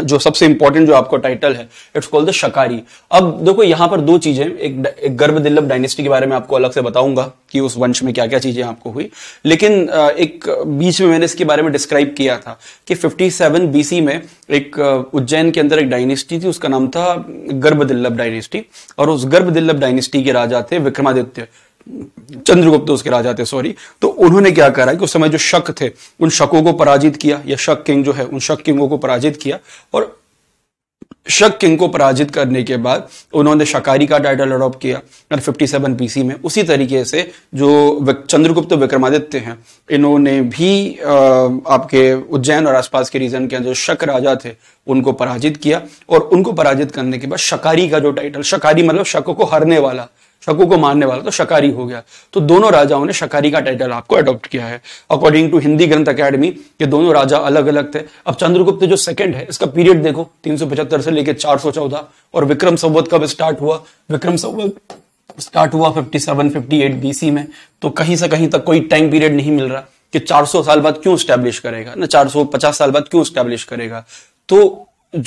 जो सबसे इंपॉर्टेंट जो आपको टाइटल है इट्स कॉल्ड द शकारी अब देखो यहां पर दो चीजें एक, एक गर्भ दिल्लभ डायनेस्टी के बारे में आपको अलग से बताऊंगा कि उस वंश में क्या क्या चीजें आपको हुई लेकिन एक बीच में मैंने इसके बारे में डिस्क्राइब किया था कि 57 बीसी में एक उज्जैन के अंदर एक डायनेस्टी थी उसका नाम था गर्भ दिल्लभ डायनेस्टी और उस गर्भ दिल्लभ डायनेस्टी के राजा थे विक्रमादित्य चंद्रगुप्त उसके राजा थे सॉरी तो उन्होंने क्या करा कि उस समय जो शक थे उन शकों को पराजित किया या शक किंग जो है उन शक किंगों को पराजित किया और शक किंग को पराजित करने के बाद उन्होंने शकारी का टाइटल अडॉप्ट किया और 57 पीसी में उसी तरीके से जो चंद्रगुप्त विक्रमादित्य हैं इन्होंने भी आपके उज्जैन और आसपास के रीजन के जो शक राजा थे उनको पराजित किया और उनको पराजित करने के बाद शकारी का जो टाइटल शकारी मतलब शकों को हरने वाला शकु को मारने वाला तो शकारी हो गया तो दोनों राजाओं ने शकारी का टाइटल आपको अडॉप्ट किया है अकॉर्डिंग टू हिंदी ग्रंथ अकेडमी ये दोनों राजा अलग अलग थे अब चंद्रगुप्त जो सेकंड है इसका पीरियड देखो तीन से लेकर चार और विक्रम संवत कब स्टार्ट हुआ विक्रम संवत स्टार्ट हुआ 57 58 बीसी में तो कहीं से कहीं तक कोई टाइम पीरियड नहीं मिल रहा कि 400 साल बाद क्यों स्टैब्लिश करेगा ना 450 साल बाद क्यों स्टैब्लिश करेगा तो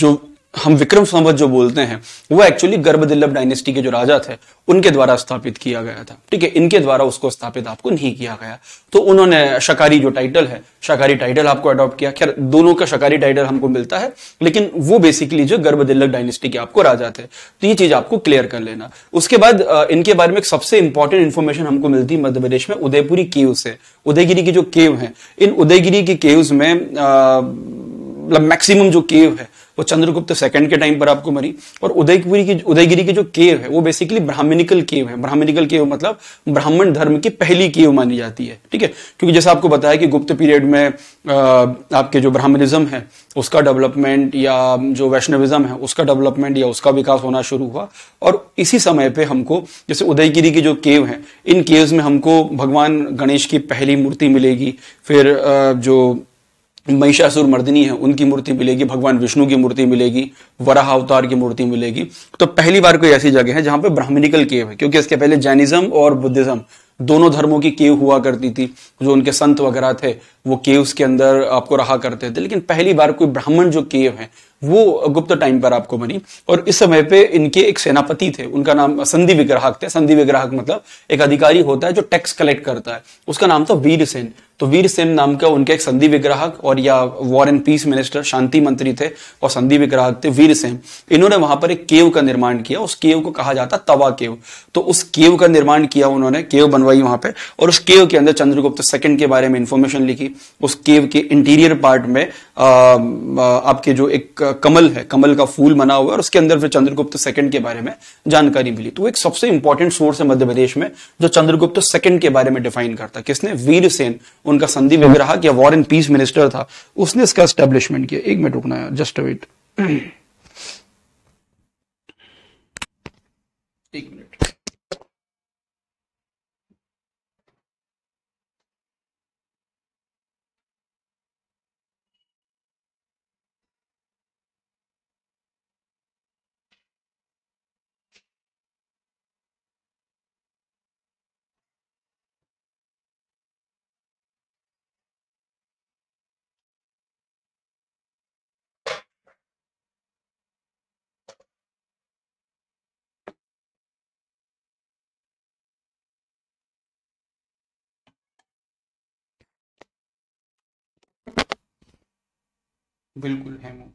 जो हम विक्रम संवत जो बोलते हैं वो एक्चुअली गर्भदिल्लभ डायनेस्टी के जो राजा थे उनके द्वारा स्थापित किया गया था ठीक है इनके द्वारा उसको स्थापित आपको नहीं किया गया तो उन्होंने शकारी जो टाइटल है शकारी टाइटल आपको अडॉप्ट किया खैर दोनों का शकारी टाइटल हमको मिलता है लेकिन वो बेसिकली जो गर्भदिल्लभ डायनेस्टी के आपको राजा थे तो ये चीज आपको क्लियर कर लेना उसके बाद इनके बारे में सबसे इंपॉर्टेंट इन्फॉर्मेशन हमको मिलती है मध्य प्रदेश में उदयपुरी केव से उदयगिरी की मतलब जो केव है इन उदयगिरी की केव्स में मतलब मैक्सिमम जो केव है वो चंद्रगुप्त सेकंड के टाइम पर आपको मरी और उदयपुरी की उदयगिरी की जो केव है वो बेसिकली ब्राह्मणिकल केव है ब्राह्मणिकल केव मतलब ब्राह्मण धर्म की पहली केव मानी जाती है ठीक है क्योंकि जैसा आपको बताया कि गुप्त पीरियड में आपके जो ब्राह्मणिज्म है उसका डेवलपमेंट या जो वैष्णविज्म है उसका डेवलपमेंट या उसका विकास होना शुरू हुआ और इसी समय पे हमको जैसे उदयगिरी की जो केव है इन केव्स में हमको भगवान गणेश की पहली मूर्ति मिलेगी फिर जो महिषासुर मर्दिनी है उनकी मूर्ति मिलेगी भगवान विष्णु की मूर्ति मिलेगी वराह अवतार की मूर्ति मिलेगी तो पहली बार कोई ऐसी जगह है जहां पे ब्राह्मणिकल केव है क्योंकि इसके पहले जैनिज्म और बुद्धिज्म दोनों धर्मों की केव हुआ करती थी जो उनके संत वगैरह थे वो केव्स के अंदर आपको रहा करते थे लेकिन पहली बार कोई ब्राह्मण जो केव है वो गुप्त टाइम पर आपको बनी और इस समय पे इनके एक सेनापति थे उनका नाम संधि विग्राहक थे संधि विग्राहक मतलब एक अधिकारी होता है जो टैक्स कलेक्ट करता है उसका नाम था वीरसेन तो वीर सेन नाम का उनके एक संधि विग्राहक और या वॉर एंड पीस मिनिस्टर शांति मंत्री थे और संधि विग्राहक थे वीर सेन इन्होंने वहां पर एक केव का निर्माण किया उस केव को कहा जाता तवा केव तो उस केव का निर्माण किया उन्होंने केव बनवाई वहां पर और उस केव के अंदर चंद्रगुप्त सेकंड के बारे में इंफॉर्मेशन लिखी उस केव के इंटीरियर पार्ट में आपके जो एक कमल है कमल का फूल बना हुआ है और उसके अंदर फिर चंद्रगुप्त सेकंड के बारे में जानकारी मिली तो एक सबसे इंपॉर्टेंट सोर्स है मध्य प्रदेश में जो चंद्रगुप्त सेकंड के बारे में डिफाइन करता किसने वीर सेन उनका संधि विग्रह या वॉर एंड पीस मिनिस्टर था उसने इसका स्टेब्लिशमेंट किया एक मिनट रुकना जस्ट वेट एक मिनट बिल्कुल हेमू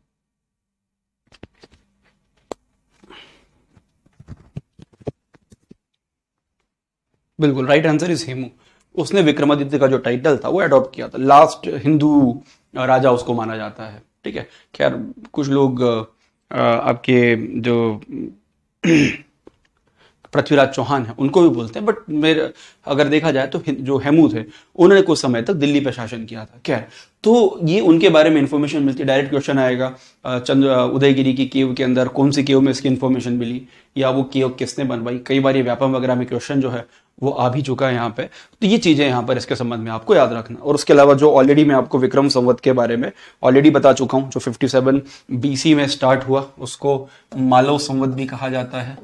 बिल्कुल राइट आंसर इज हेमू उसने विक्रमादित्य का जो टाइटल था वो अडॉप्ट किया था लास्ट हिंदू राजा उसको माना जाता है ठीक है खैर कुछ लोग आपके जो पृथ्वीराज चौहान है उनको भी बोलते हैं बट मेरे अगर देखा जाए तो जो हेमू थे उन्होंने कुछ समय तक दिल्ली पर शासन किया था क्या तो ये उनके बारे में इन्फॉर्मेशन मिलती है डायरेक्ट क्वेश्चन आएगा चंद्र उदयगिरी की केव के अंदर कौन सी केव में इसकी इन्फॉर्मेशन मिली या वो केव किसने बनवाई कई बार ये व्यापम वगैरह में क्वेश्चन जो है वो आ भी चुका है यहाँ पे तो ये चीज़ें यहाँ पर इसके संबंध में आपको याद रखना और उसके अलावा जो ऑलरेडी मैं आपको विक्रम संवत के बारे में ऑलरेडी बता चुका हूँ जो 57 बीसी में स्टार्ट हुआ उसको मालव संवत भी कहा जाता है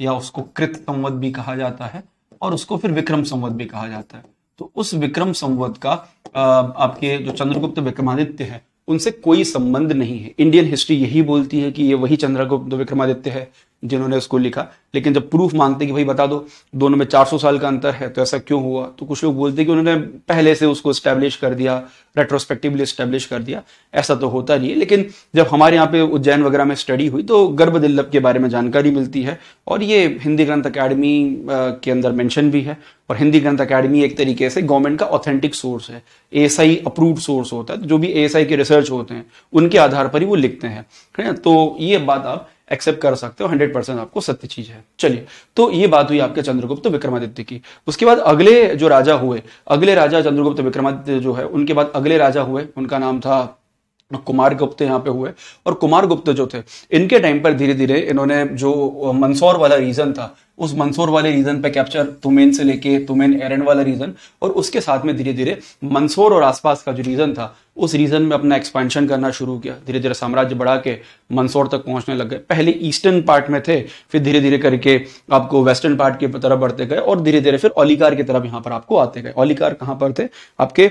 या उसको कृत संवत भी कहा जाता है और उसको फिर विक्रम संवत भी कहा जाता है तो उस विक्रम संवत का आपके जो चंद्रगुप्त विक्रमादित्य है उनसे कोई संबंध नहीं है इंडियन हिस्ट्री यही बोलती है कि ये वही चंद्रगुप्त विक्रमादित्य है जिन्होंने उसको लिखा लेकिन जब प्रूफ मांगते कि भाई बता दो दोनों में 400 साल का अंतर है तो ऐसा क्यों हुआ तो कुछ लोग बोलते कि उन्होंने पहले से उसको स्टैब्लिश कर दिया रेट्रोस्पेक्टिवली स्टैब्लिश कर दिया ऐसा तो होता नहीं है लेकिन जब हमारे यहाँ पे उज्जैन वगैरह में स्टडी हुई तो गर्भ दिल्लभ के बारे में जानकारी मिलती है और ये हिंदी ग्रंथ अकेडमी के अंदर मैंशन भी है और हिंदी ग्रंथ अकेडमी एक तरीके से गवर्नमेंट का ऑथेंटिक सोर्स है ए अप्रूव्ड सोर्स होता है जो भी ए के रिसर्च होते हैं उनके आधार पर ही वो लिखते हैं तो ये बात आप एक्सेप्ट कर सकते हो हंड्रेड परसेंट आपको सत्य चीज है चलिए तो ये बात हुई आपके चंद्रगुप्त तो विक्रमादित्य की उसके बाद अगले जो राजा हुए अगले राजा चंद्रगुप्त तो विक्रमादित्य जो है उनके बाद अगले राजा हुए उनका नाम था कुमार गुप्त यहाँ पे हुए और कुमार गुप्त जो थे इनके टाइम पर धीरे धीरे इन्होंने जो मंदसौर वाला रीजन था उस मंसूर वाले रीजन पे कैप्चर तुमेन से लेके तुमेन एरन वाला रीजन और उसके साथ में धीरे धीरे मंसूर और आसपास का जो रीजन था उस रीजन में अपना एक्सपेंशन करना शुरू किया धीरे धीरे साम्राज्य बढ़ा के मंसूर तक पहुंचने लग गए पहले ईस्टर्न पार्ट में थे फिर धीरे धीरे करके आपको वेस्टर्न पार्ट की तरफ बढ़ते गए और धीरे धीरे फिर ओलिकार की तरफ यहाँ पर आपको आते गए ओलिकार कहाँ पर थे आपके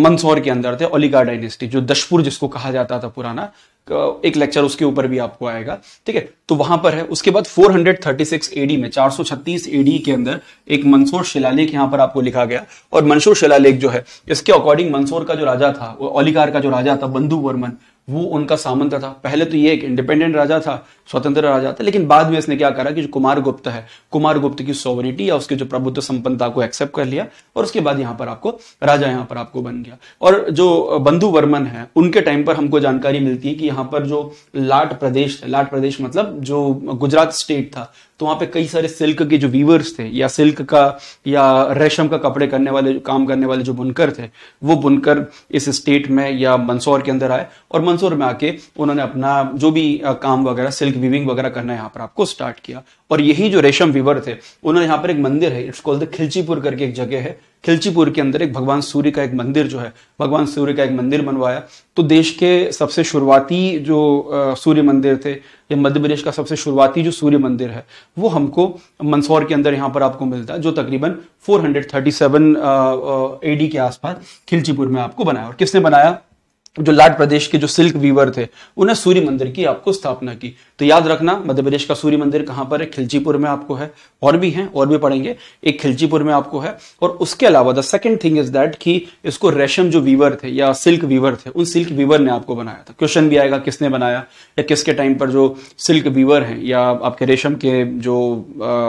मंसूर के अंदर थे ओलिकार डायनेस्टी जो दशपुर जिसको कहा जाता था पुराना एक लेक्चर उसके ऊपर भी आपको आएगा ठीक है तो वहां पर है उसके बाद 436 एडी में 436 एडी के अंदर एक मंसूर शिलालेख यहां पर आपको लिखा गया और मंसूर शिलालेख जो है इसके अकॉर्डिंग मंसूर का जो राजा था ओलिकार का जो राजा था बंधु वर्मन वो उनका सामंत था पहले तो ये एक इंडिपेंडेंट राजा था स्वतंत्र राजा था लेकिन बाद में इसने क्या करा कि जो कुमार गुप्त है कुमार गुप्त की सोवरिटी या उसके जो प्रभुत्व संपन्नता को एक्सेप्ट कर लिया और उसके बाद यहाँ पर आपको राजा यहाँ पर आपको बन गया और जो बंधु वर्मन है उनके टाइम पर हमको जानकारी मिलती है कि यहाँ पर जो लाट प्रदेश लाट प्रदेश मतलब जो गुजरात स्टेट था तो वहां पे कई सारे सिल्क के जो वीवर्स थे या सिल्क का या रेशम का कपड़े करने वाले काम करने वाले जो बुनकर थे वो बुनकर इस स्टेट में या मंदसौर के अंदर आए और मंदसौर में आके उन्होंने अपना जो भी काम वगैरह सिल्क वीविंग वगैरह करना यहाँ पर आपको स्टार्ट किया और यही जो रेशम विवर थे उन्होंने यहाँ पर एक मंदिर है इट्स कॉल्ड खिलचीपुर करके एक जगह है खिलचीपुर के अंदर एक भगवान सूर्य का एक मंदिर जो है भगवान सूर्य का एक मंदिर बनवाया तो देश के सबसे शुरुआती जो सूर्य मंदिर थे या मध्य प्रदेश का सबसे शुरुआती जो सूर्य मंदिर है वो हमको मंदसौर के अंदर यहाँ पर आपको मिलता है जो तकरीबन 437 हंड्रेड के आसपास खिलचीपुर में आपको बनाया और किसने बनाया जो लाट प्रदेश के जो सिल्क वीवर थे उन्हें सूर्य मंदिर की आपको स्थापना की तो याद रखना मध्य प्रदेश का सूर्य मंदिर कहाँ पर है खिलजीपुर में आपको है और भी हैं और भी पढ़ेंगे एक खिलजीपुर में आपको है और उसके अलावा the second thing is that कि इसको रेशम जो वीवर थे या सिल्क वीवर थे उन सिल्क वीवर ने आपको बनाया था क्वेश्चन भी आएगा किसने बनाया या किसके टाइम पर जो सिल्क वीवर हैं या आपके रेशम के जो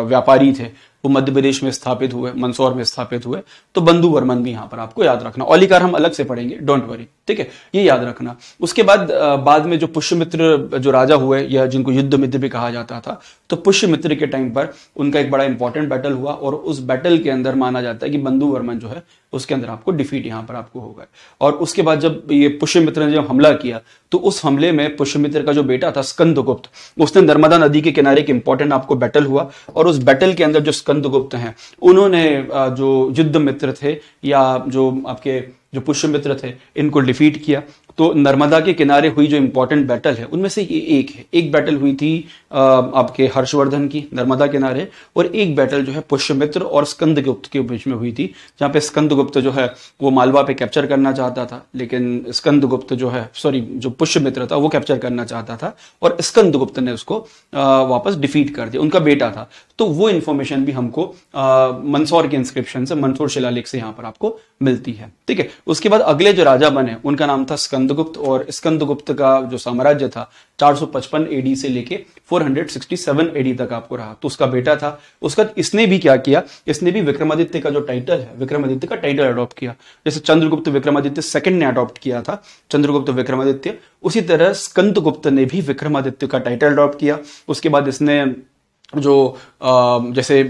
व्यापारी थे वो मध्य प्रदेश में स्थापित हुए मंदसौर में स्थापित हुए तो बंधु वर्मन भी यहां पर आपको याद रखना ओलिकार हम अलग से पढ़ेंगे डोंट वरी ठीक है ये याद रखना उसके बाद बाद में जो पुष्यमित्र जो राजा हुए या जिनको युद्ध मित्र भी कहा जाता था तो पुष्यमित्र के टाइम पर उनका एक बड़ा इंपॉर्टेंट बैटल हुआ और उस बैटल के अंदर माना जाता है कि बंधु वर्मन जो है उसके अंदर आपको डिफीट यहाँ पर आपको होगा और उसके बाद जब ये पुष्यमित्र ने जब हमला किया तो उस हमले में पुष्यमित्र का जो बेटा था स्कंदगुप्त उसने नर्मदा नदी के किनारे एक इंपॉर्टेंट आपको बैटल हुआ और उस बैटल के अंदर जो स्कंदगुप्त हैं उन्होंने जो युद्ध मित्र थे या जो आपके जो पुष्यमित्र थे इनको डिफीट किया तो नर्मदा के किनारे हुई जो इम्पोर्टेंट बैटल है उनमें से ये एक है एक बैटल हुई थी आपके हर्षवर्धन की नर्मदा किनारे और एक बैटल जो है पुष्यमित्र और स्कंदगुप्त के बीच में हुई थी जहाँ पे गुप्त जो है वो मालवा पे कैप्चर करना चाहता था लेकिन स्कंद गुप्त जो है सॉरी जो पुष्यमित्र था वो कैप्चर करना चाहता था और स्कंद गुप्त ने उसको वापस डिफीट कर दिया उनका बेटा था तो वो इन्फॉर्मेशन भी हमको मंदसौर के इंस्क्रिप्शन से मंदसौर शिलालेख से यहां पर आपको मिलती है ठीक है उसके बाद अगले जो राजा बने उनका नाम था स्कंदगुप्त और स्कंदगुप्त का जो साम्राज्य था 455 एडी से लेके 467 एडी तक आपको रहा तो उसका बेटा था उसका इसने भी क्या किया इसने भी विक्रमादित्य का जो टाइटल है विक्रमादित्य का टाइटल अडॉप्ट किया जैसे चंद्रगुप्त विक्रमादित्य सेकंड ने अडॉप्ट किया था चंद्रगुप्त विक्रमादित्य उसी तरह स्कंदगुप्त ने भी विक्रमादित्य का टाइटल अडॉप्ट किया उसके बाद इसने जो जैसे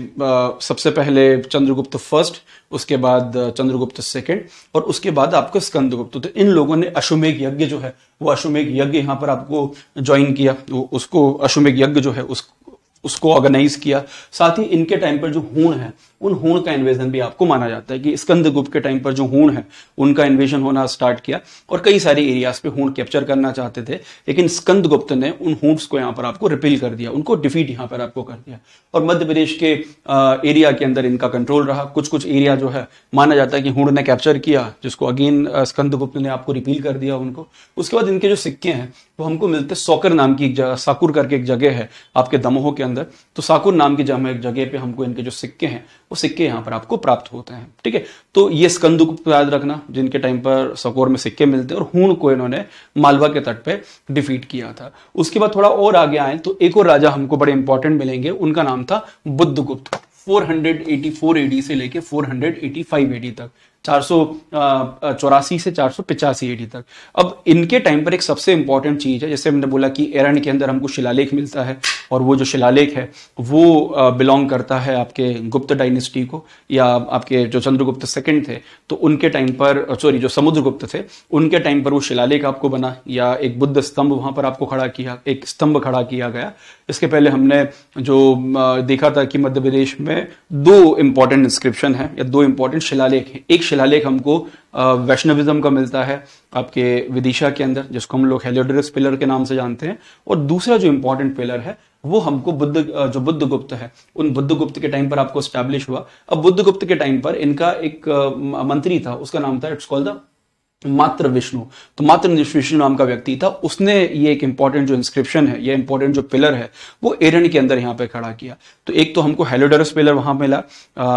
सबसे पहले चंद्रगुप्त फर्स्ट उसके बाद चंद्रगुप्त सेकेंड और उसके बाद आपको स्कंदगुप्त तो इन लोगों ने अश्वमेघ यज्ञ जो है वो अश्वमेघ यज्ञ यहाँ पर आपको ज्वाइन किया उसको अश्वमेघ यज्ञ जो है उस उसको ऑर्गेनाइज किया साथ ही इनके टाइम पर जो हूण है उन हूण का इन्वेजन भी आपको माना जाता है कि स्कंद गुप्त के टाइम पर जो हूण है उनका इन्वेजन होना स्टार्ट किया और कई सारे एरियाज पे हूण कैप्चर करना चाहते थे लेकिन स्कंद गुप्त ने उन हूं को यहाँ पर आपको रिपील कर दिया उनको डिफीट यहाँ पर आपको कर दिया और मध्य प्रदेश के एरिया के अंदर इनका कंट्रोल रहा कुछ कुछ एरिया जो है माना जाता है कि हूण ने कैप्चर किया जिसको अगेन स्कंद गुप्त ने आपको रिपील कर दिया उनको उसके बाद इनके जो सिक्के हैं वो हमको मिलते सौकर नाम की एक जगह साकुर करके एक जगह है आपके दमोह के अंदर तो साकुर नाम की जगह एक जगह पे हमको इनके जो सिक्के हैं वो सिक्के यहाँ पर आपको प्राप्त होते हैं ठीक है तो ये स्कंदुक याद रखना जिनके टाइम पर सकोर में सिक्के मिलते हैं और हूण को इन्होंने मालवा के तट पे डिफीट किया था उसके बाद थोड़ा और आगे आए तो एक और राजा हमको बड़े इंपॉर्टेंट मिलेंगे उनका नाम था बुद्धगुप्त 484 एडी से लेके 485 एडी तक चार चौरासी से चार सौ पिचासी एडी तक अब इनके टाइम पर एक सबसे इंपॉर्टेंट चीज़ है जैसे हमने बोला कि एरन के अंदर हमको शिलालेख मिलता है और वो जो शिलालेख है वो बिलोंग करता है आपके गुप्त डायनेस्टी को या आपके जो चंद्रगुप्त सेकंड थे तो उनके टाइम पर सॉरी जो समुद्रगुप्त थे उनके टाइम पर वो शिलालेख आपको बना या एक बुद्ध स्तंभ वहां पर आपको खड़ा किया एक स्तंभ खड़ा किया गया इसके पहले हमने जो देखा था कि मध्य प्रदेश में दो इंपॉर्टेंट इंस्क्रिप्शन है या दो इंपॉर्टेंट शिलालेख हैं एक शिलालेख हमको वैष्णविज्म का मिलता है आपके विदिशा के अंदर जिसको हम लोग हेलियोडरस पिलर के नाम से जानते हैं और दूसरा जो इम्पोर्टेंट पिलर है वो हमको बुद्ध जो बुद्धगुप्त है उन बुद्धगुप्त के टाइम पर आपको स्टैब्लिश हुआ अब बुद्ध गुप्त के टाइम पर इनका एक मंत्री था उसका नाम था इट्स कॉल्ड द तो मात्र विष्णु तो मात्र विष्णु नाम का व्यक्ति था उसने ये एक इंपॉर्टेंट जो इंस्क्रिप्शन है ये इंपॉर्टेंट जो पिलर है वो एरन के अंदर यहाँ पे खड़ा किया तो एक तो हमको हेलोडरस पिलर वहां मिला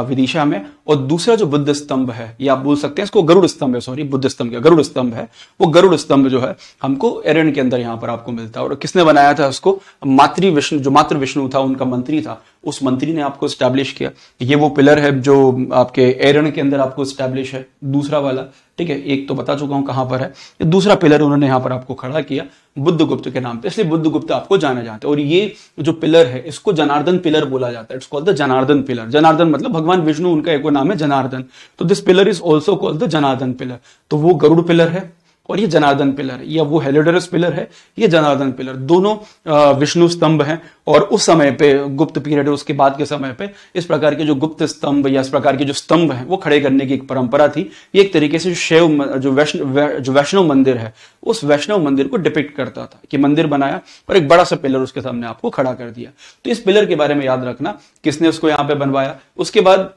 विदिशा में और दूसरा जो बुद्ध स्तंभ है या आप बोल सकते हैं इसको गरुड़ स्तंभ है सॉरी बुद्ध स्तंभ या गरुड़ स्तंभ है वो गरुड़ स्तंभ जो है हमको एरन के अंदर यहाँ पर आपको मिलता है और किसने बनाया था उसको मातृ विष्णु जो मातृ विष्णु था उनका मंत्री था उस मंत्री ने आपको स्टैब्लिश किया ये वो पिलर है जो आपके एरन के अंदर आपको स्टैब्लिश है दूसरा वाला ठीक है एक तो बता चुका हूं कहां पर है दूसरा पिलर उन्होंने यहां पर आपको खड़ा किया बुद्ध गुप्त के नाम पे इसलिए बुद्ध गुप्त आपको जाने जाते हैं और ये जो पिलर है इसको जनार्दन पिलर बोला जाता है it's called the Janardan pillar Janardan मतलब भगवान विष्णु उनका एक नाम है जनार्दन तो this pillar is also called the Janardan pillar तो वो गरुड़ पिलर है और ये जनार्दन पिलर है या वो हेलोडरस पिलर है ये जनार्दन पिलर दोनों विष्णु स्तंभ हैं और उस समय पे गुप्त पीरियड उसके बाद के समय पे इस प्रकार के जो गुप्त स्तंभ या इस प्रकार के जो स्तंभ हैं वो खड़े करने की एक परंपरा थी ये एक तरीके से शैव जो वैष्णव जो वैष्णव मंदिर है उस वैष्णव मंदिर को डिपिक्ट करता था कि मंदिर बनाया और एक बड़ा सा पिलर उसके सामने आपको खड़ा कर दिया तो इस पिलर के बारे में याद रखना किसने उसको यहाँ पे बनवाया उसके बाद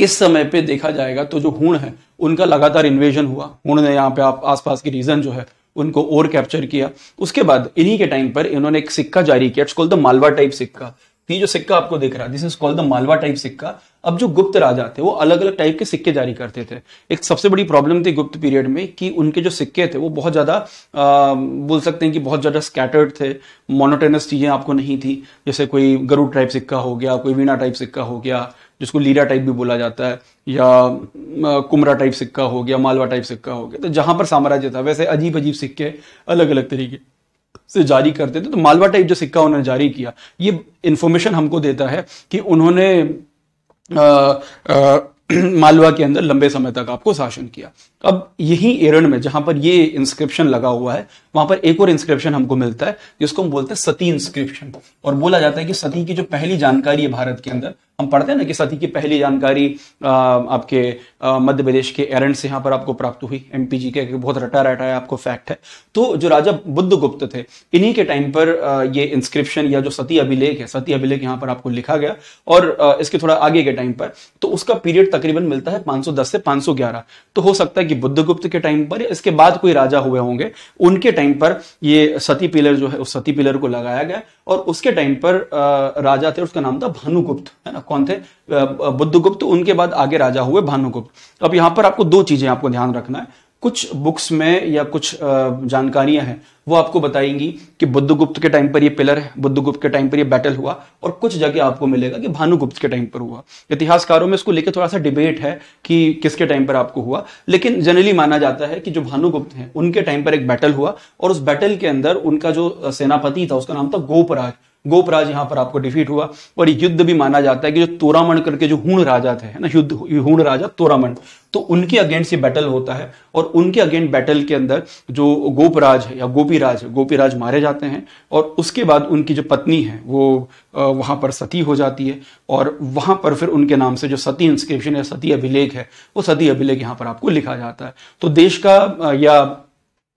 इस समय पे देखा जाएगा तो जो हुण है उनका लगातार इन्वेजन हुआ हुण ने यहाँ पे आप आसपास की रीजन जो है उनको और कैप्चर किया उसके बाद इन्हीं के टाइम पर इन्होंने एक सिक्का जारी किया it's called the Malwa type सिक्का तो ये जो सिक्का आपको देख रहा है this is called the Malwa type सिक्का अब जो गुप्त राजा थे वो अलग अलग टाइप के सिक्के जारी करते थे एक सबसे बड़ी प्रॉब्लम थी गुप्त पीरियड में कि उनके जो सिक्के थे वो बहुत ज़्यादा बोल सकते हैं कि बहुत ज़्यादा स्कैटर्ड थे मोनोटेनस चीज़ें आपको नहीं थी जैसे कोई गरुड़ टाइप सिक्का हो गया कोई वीणा टाइप सिक्का हो गया जिसको लीरा टाइप भी बोला जाता है या कुमरा टाइप सिक्का हो गया मालवा टाइप सिक्का हो गया तो जहां पर साम्राज्य था वैसे अजीब अजीब सिक्के अलग अलग तरीके से जारी करते थे तो मालवा टाइप जो सिक्का उन्होंने जारी किया ये इंफॉर्मेशन हमको देता है कि उन्होंने मालवा के अंदर लंबे समय तक आपको शासन किया अब यही एरन में जहां पर ये इंस्क्रिप्शन लगा हुआ है वहां पर एक और इंस्क्रिप्शन हमको मिलता है जिसको हम बोलते हैं सती इंस्क्रिप्शन और बोला जाता है कि सती की जो पहली जानकारी है भारत के अंदर हम पढ़ते हैं ना कि सती की पहली जानकारी आ, आपके मध्य प्रदेश के एरेंट से यहाँ पर आपको प्राप्त हुई एम पी जी के बहुत रटा रटा है आपको फैक्ट है तो जो राजा बुद्धगुप्त थे इन्हीं के टाइम पर आ, ये इंस्क्रिप्शन या जो सती अभिलेख है सती अभिलेख यहाँ पर आपको लिखा गया और आ, इसके थोड़ा आगे के टाइम पर तो उसका पीरियड तकरीबन मिलता है 510 से 511 तो हो सकता है कि बुद्धगुप्त के टाइम पर इसके बाद कोई राजा हुए होंगे उनके टाइम पर ये सती पिलर जो है उस सती पिलर को लगाया गया और उसके टाइम पर राजा थे उसका नाम था भानुगुप्त है ना कौन थे बुद्धगुप्त उनके बाद आगे राजा हुए भानुगुप्त अब यहां पर आपको दो चीजें आपको ध्यान रखना है कुछ बुक्स में या कुछ जानकारियां हैं वो आपको बताएंगी कि बुद्धगुप्त के टाइम पर ये पिलर है बुद्धगुप्त के टाइम पर ये बैटल हुआ और कुछ जगह आपको मिलेगा कि भानुगुप्त के टाइम पर हुआ इतिहासकारों में इसको लेकर थोड़ा सा डिबेट है कि किसके टाइम पर आपको हुआ लेकिन जनरली माना जाता है कि जो भानुगुप्त हैं उनके टाइम पर एक बैटल हुआ और उस बैटल के अंदर उनका जो सेनापति था उसका नाम था गोपराज गोपराज यहां पर आपको डिफीट हुआ और युद्ध भी माना जाता है कि जो तोरामण करके जो हूण राजा थे ना युद्ध हूण राजा तोरामण तो उनके अगेंस्ट ये बैटल होता है और उनके अगेंस्ट बैटल के अंदर जो गोपराज है या गोपीराज है गोपीराज मारे जाते हैं और उसके बाद उनकी जो पत्नी है वो वहां पर सती हो जाती है और वहां पर फिर उनके नाम से जो सती इंस्क्रिप्शन या सती अभिलेख है वो सती अभिलेख यहाँ पर आपको लिखा जाता है तो देश का या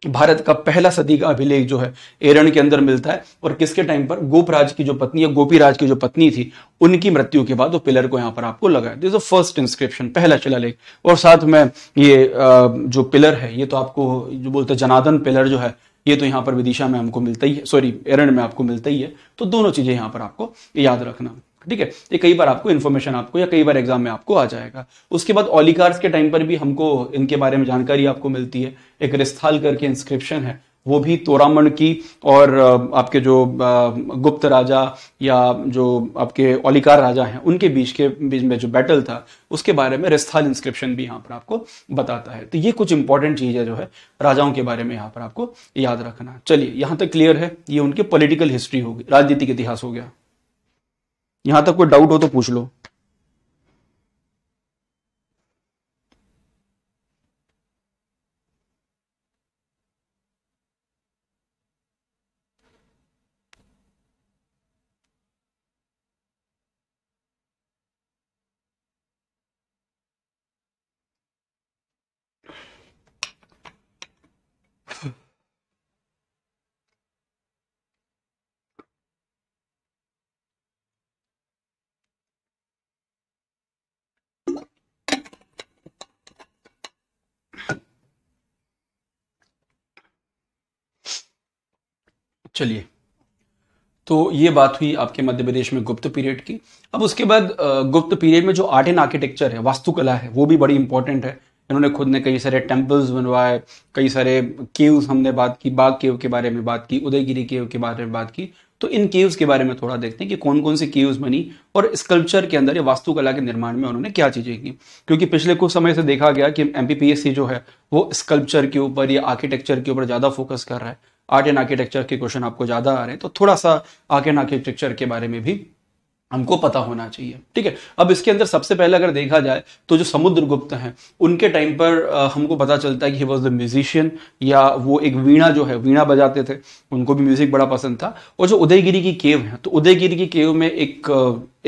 भारत का पहला सदी का अभिलेख जो है एरण के अंदर मिलता है और किसके टाइम पर गोपराज की जो पत्नी है गोपी राज की जो पत्नी थी उनकी मृत्यु के बाद वो पिलर को यहाँ पर आपको लगाया दिस फर्स्ट इंस्क्रिप्शन पहला शिलालेख और साथ में ये जो पिलर है ये तो आपको जो बोलते हैं जनादन पिलर जो है ये तो यहाँ पर विदिशा में हमको मिलता ही है सॉरी एरण में आपको मिलता ही है तो दोनों चीजें यहाँ पर आपको याद रखना ठीक है ये कई बार आपको इन्फॉर्मेशन आपको या कई बार एग्जाम में आपको आ जाएगा उसके बाद ओलिकार्स के टाइम पर भी हमको इनके बारे में जानकारी आपको मिलती है एक रिस्थाल करके इंस्क्रिप्शन है वो भी तोरामण की और आपके जो गुप्त राजा या जो आपके ओलिकार राजा हैं उनके बीच के बीच में जो बैटल था उसके बारे में रिस्थाल इंस्क्रिप्शन भी यहाँ पर आपको बताता है तो ये कुछ इंपॉर्टेंट चीज़ें जो है राजाओं के बारे में यहाँ पर आपको याद रखना चलिए यहाँ तक क्लियर है ये उनकी पॉलिटिकल हिस्ट्री होगी राजनीतिक इतिहास हो गया यहां तक कोई डाउट हो तो पूछ लो चलिए तो ये बात हुई आपके मध्य प्रदेश में गुप्त पीरियड की अब उसके बाद गुप्त पीरियड में जो आर्ट एंड आर्किटेक्चर है वास्तुकला है वो भी बड़ी इंपॉर्टेंट है इन्होंने खुद ने कई सारे टेम्पल्स बनवाए कई सारे केव्स हमने बात की बाघ केव के बारे में बात की उदयगिरी केव के बारे में बात की तो इन केव्स के बारे में थोड़ा देखते हैं कि कौन कौन सी केव्स बनी और स्कल्पचर के अंदर या वास्तुकला के निर्माण में उन्होंने क्या चीज़ें की क्योंकि पिछले कुछ समय से देखा गया कि एम जो है वो स्कल्पचर के ऊपर या आर्किटेक्चर के ऊपर ज़्यादा फोकस कर रहा है आर्ट एंड आर्किटेक्चर के क्वेश्चन आपको ज़्यादा आ रहे हैं तो थोड़ा सा आर्ट एंड आर्किटेक्चर के बारे में भी हमको पता होना चाहिए ठीक है अब इसके अंदर सबसे पहले अगर देखा जाए तो जो समुद्रगुप्त हैं उनके टाइम पर हमको पता चलता है कि ही वॉज द म्यूजिशियन या वो एक वीणा जो है वीणा बजाते थे उनको भी म्यूजिक बड़ा पसंद था और जो उदयगिरी की केव है तो उदयगिरी की केव में एक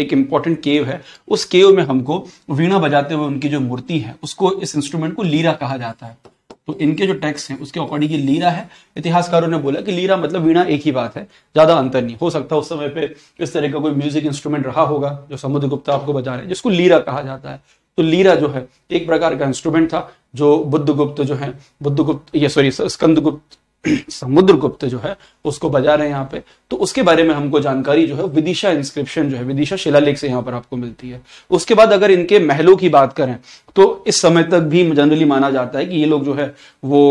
एक इंपॉर्टेंट केव है उस केव में हमको वीणा बजाते हुए उनकी जो मूर्ति है उसको इस इंस्ट्रूमेंट को लीरा कहा जाता है तो इनके जो टैक्स हैं उसके अकॉर्डिंग लीरा है इतिहासकारों ने बोला कि लीरा मतलब वीणा एक ही बात है ज्यादा अंतर नहीं हो सकता उस समय पे इस तरह का कोई म्यूजिक इंस्ट्रूमेंट रहा होगा जो समुद्र गुप्ता आपको बता रहे हैं जिसको लीरा कहा जाता है तो लीरा जो है एक प्रकार का इंस्ट्रूमेंट था जो बुद्धगुप्त जो है बुद्धगुप्त ये सॉरी स्कंद गुप्त समुद्र गुप्त जो है उसको बजा रहे हैं यहाँ पे तो उसके बारे में हमको जानकारी जो है विदिशा इंस्क्रिप्शन जो है विदिशा शिलालेख से यहाँ पर आपको मिलती है उसके बाद अगर इनके महलों की बात करें तो इस समय तक भी जनरली माना जाता है कि ये लोग जो है वो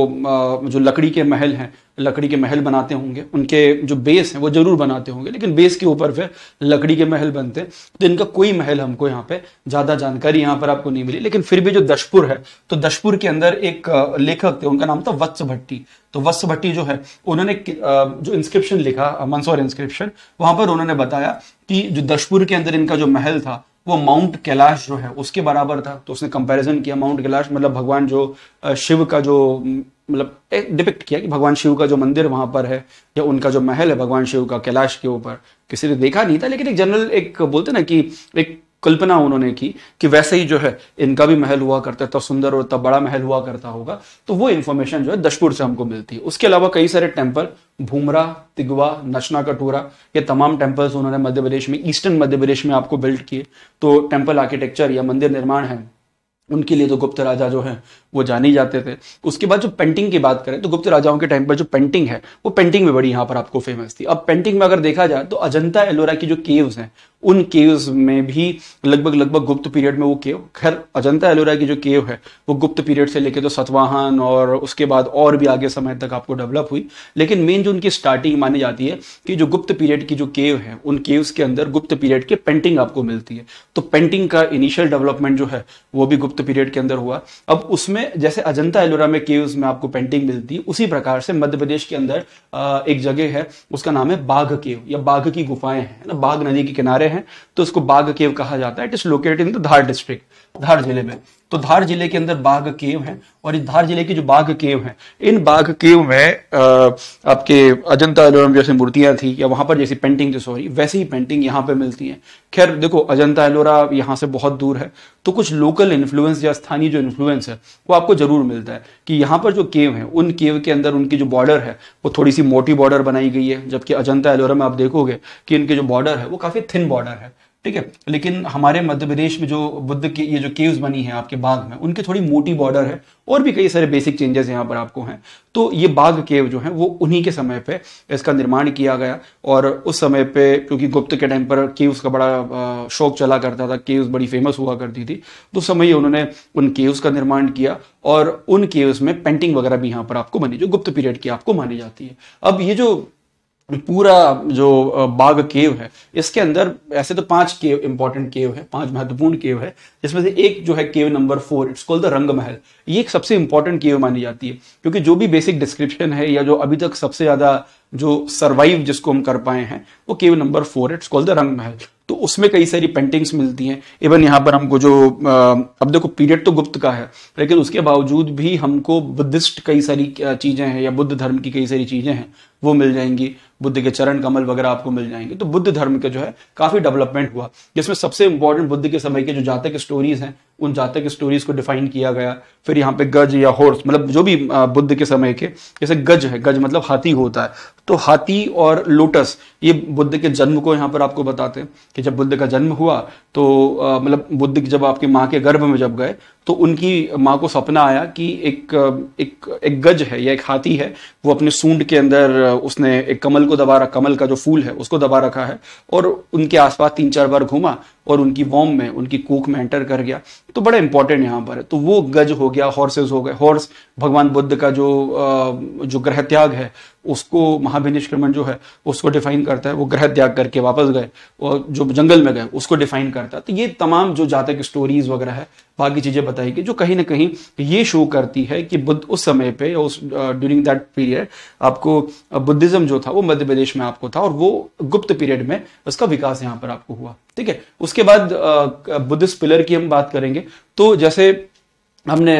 जो लकड़ी के महल हैं लकड़ी के महल बनाते होंगे उनके जो बेस हैं वो जरूर बनाते होंगे लेकिन बेस के ऊपर फिर लकड़ी के महल बनते हैं तो इनका कोई महल हमको यहाँ पे ज़्यादा जानकारी यहाँ पर आपको नहीं मिली लेकिन फिर भी जो दशपुर है तो दशपुर के अंदर एक लेखक थे उनका नाम था वत्स भट्टी तो वत्स भट्टी जो है उन्होंने जो इंस्क्रिप्शन लिखा मंसौर इंस्क्रिप्शन वहां पर उन्होंने बताया कि जो दशपुर के अंदर इनका जो महल था वो माउंट कैलाश जो है उसके बराबर था तो उसने कंपैरिजन किया माउंट कैलाश मतलब भगवान जो शिव का जो मतलब डिपिक्ट किया कि भगवान शिव का जो मंदिर वहां पर है या उनका जो महल है भगवान शिव का कैलाश के ऊपर किसी ने देखा नहीं था लेकिन एक जनरल एक बोलते ना कि एक कल्पना उन्होंने की कि वैसे ही जो है इनका भी महल हुआ करता था सुंदर और तब बड़ा महल हुआ करता होगा तो वो इन्फॉर्मेशन जो है दशपुर से हमको मिलती है उसके अलावा कई सारे टेम्पल भूमरा तिगवा नचना कटोरा ये तमाम टेम्पल्स उन्होंने मध्य प्रदेश में ईस्टर्न मध्य प्रदेश में आपको बिल्ड किए तो टेम्पल आर्किटेक्चर या मंदिर निर्माण है उनके लिए तो गुप्त राजा जो है वो जाने ही जाते थे उसके बाद जो पेंटिंग की बात करें तो गुप्त राजाओं के टाइम पर जो पेंटिंग है वो पेंटिंग में बड़ी यहाँ पर आपको फेमस थी अब पेंटिंग में अगर देखा जाए तो अजंता एलोरा की जो केव्स हैं उन केव्स में भी लगभग लगभग गुप्त पीरियड में वो केव खैर अजंता एलोरा की जो केव है वो गुप्त पीरियड से लेके तो सतवाहन और उसके बाद और भी आगे समय तक आपको डेवलप हुई लेकिन मेन जो उनकी स्टार्टिंग मानी जाती है कि जो गुप्त पीरियड की जो केव है उन केव्स के अंदर गुप्त पीरियड के पेंटिंग आपको मिलती है तो पेंटिंग का इनिशियल डेवलपमेंट जो है वो भी गुप्त पीरियड के अंदर हुआ अब उसमें जैसे अजंता एलोरा में केव्स में आपको पेंटिंग मिलती है उसी प्रकार से मध्य प्रदेश के अंदर एक जगह है उसका नाम है बाघ केव या बाघ की गुफाएं हैं ना बाघ नदी के किनारे हैं तो उसको बाघ केव कहा जाता है it is located in the Dhar district Dhar जिले में तो धार जिले के अंदर बाघ केव है और इस धार जिले के जो बाघ केव है इन बाघ केव में आपके अजंता एलोरम जैसे मूर्तियां थी या वहां पर जैसी पेंटिंग थी सॉरी वैसे ही पेंटिंग यहाँ पे मिलती है खैर देखो अजंता एलोरा यहाँ से बहुत दूर है तो कुछ लोकल इन्फ्लुएंस या स्थानीय जो इन्फ्लुएंस है वो आपको जरूर मिलता है कि यहाँ पर जो केव है उन केव के अंदर उनकी जो बॉर्डर है वो थोड़ी सी मोटी बॉर्डर बनाई गई है जबकि अजंता एलोरा में आप देखोगे कि इनके जो बॉर्डर है वो काफी थिन बॉर्डर है ठीक है लेकिन हमारे मध्य प्रदेश में जो बुद्ध की ये जो केव्स बनी है आपके बाघ में उनके थोड़ी मोटी बॉर्डर है और भी कई सारे बेसिक चेंजेस यहाँ पर आपको हैं तो ये बाघ केव जो है वो उन्हीं के समय पे इसका निर्माण किया गया और उस समय पे क्योंकि गुप्त के टाइम पर केव्स का बड़ा शौक चला करता था केव्स बड़ी फेमस हुआ करती थी तो समय ही उन्होंने उन केव्स का निर्माण किया और उन केव्स में पेंटिंग वगैरह भी यहाँ पर आपको बनी जो गुप्त पीरियड की आपको मानी जाती है अब ये जो पूरा जो बाग केव है इसके अंदर ऐसे तो पांच केव इंपॉर्टेंट केव है पांच महत्वपूर्ण केव है जिसमें से एक जो है cave number four it's called the Rang Mahal ये एक सबसे इंपॉर्टेंट केव मानी जाती है क्योंकि जो भी बेसिक डिस्क्रिप्शन है या जो अभी तक सबसे ज्यादा जो सर्वाइव जिसको हम कर पाए हैं वो cave number four it's called the Rang Mahal तो उसमें कई सारी पेंटिंग्स मिलती हैं इवन यहाँ पर हमको जो अब देखो पीरियड तो गुप्त का है लेकिन उसके बावजूद भी हमको बुद्धिस्ट कई सारी चीज़ें हैं या बुद्ध धर्म की कई सारी चीज़ें हैं वो मिल जाएंगी बुद्ध के चरण कमल वगैरह आपको मिल जाएंगे तो बुद्ध धर्म के जो है काफी डेवलपमेंट हुआ जिसमें सबसे इंपॉर्टेंट बुद्ध के समय के जो जातक स्टोरीज हैं उन जातक स्टोरीज को डिफाइन किया गया फिर यहाँ पे गज या हॉर्स मतलब जो भी बुद्ध के समय के जैसे गज है गज मतलब हाथी होता है तो हाथी और लोटस ये बुद्ध के जन्म को यहाँ पर आपको बताते हैं कि जब बुद्ध का जन्म हुआ तो मतलब बुद्ध जब आपके माँ के गर्भ में जब गए तो उनकी माँ को सपना आया कि एक एक एक गज है या एक हाथी है वो अपने सूंड के अंदर उसने एक कमल को दबा रखा कमल का जो फूल है उसको दबा रखा है और उनके आसपास तीन चार बार घूमा और उनकी वॉम में उनकी कूक में एंटर कर गया तो बड़ा इंपॉर्टेंट यहाँ पर है तो वो गज हो गया हॉर्सेज हो गए हॉर्स भगवान बुद्ध का जो जो ग्रह त्याग है उसको महाभिनिष्क्रमण जो है उसको डिफाइन करता है वो ग्रह त्याग करके वापस गए और जो जंगल में गए उसको डिफाइन करता है तो ये तमाम जो जातक स्टोरीज वगैरह है बाकी चीज़ें बताई गई जो कहीं ना कहीं ये शो करती है कि बुद्ध उस समय पे उस ड्यूरिंग दैट पीरियड आपको बुद्धिज्म जो था वो मध्य प्रदेश में आपको था और वो गुप्त पीरियड में उसका विकास यहाँ पर आपको हुआ ठीक है उसके बाद बुद्धिस्ट पिलर की हम बात करेंगे तो जैसे हमने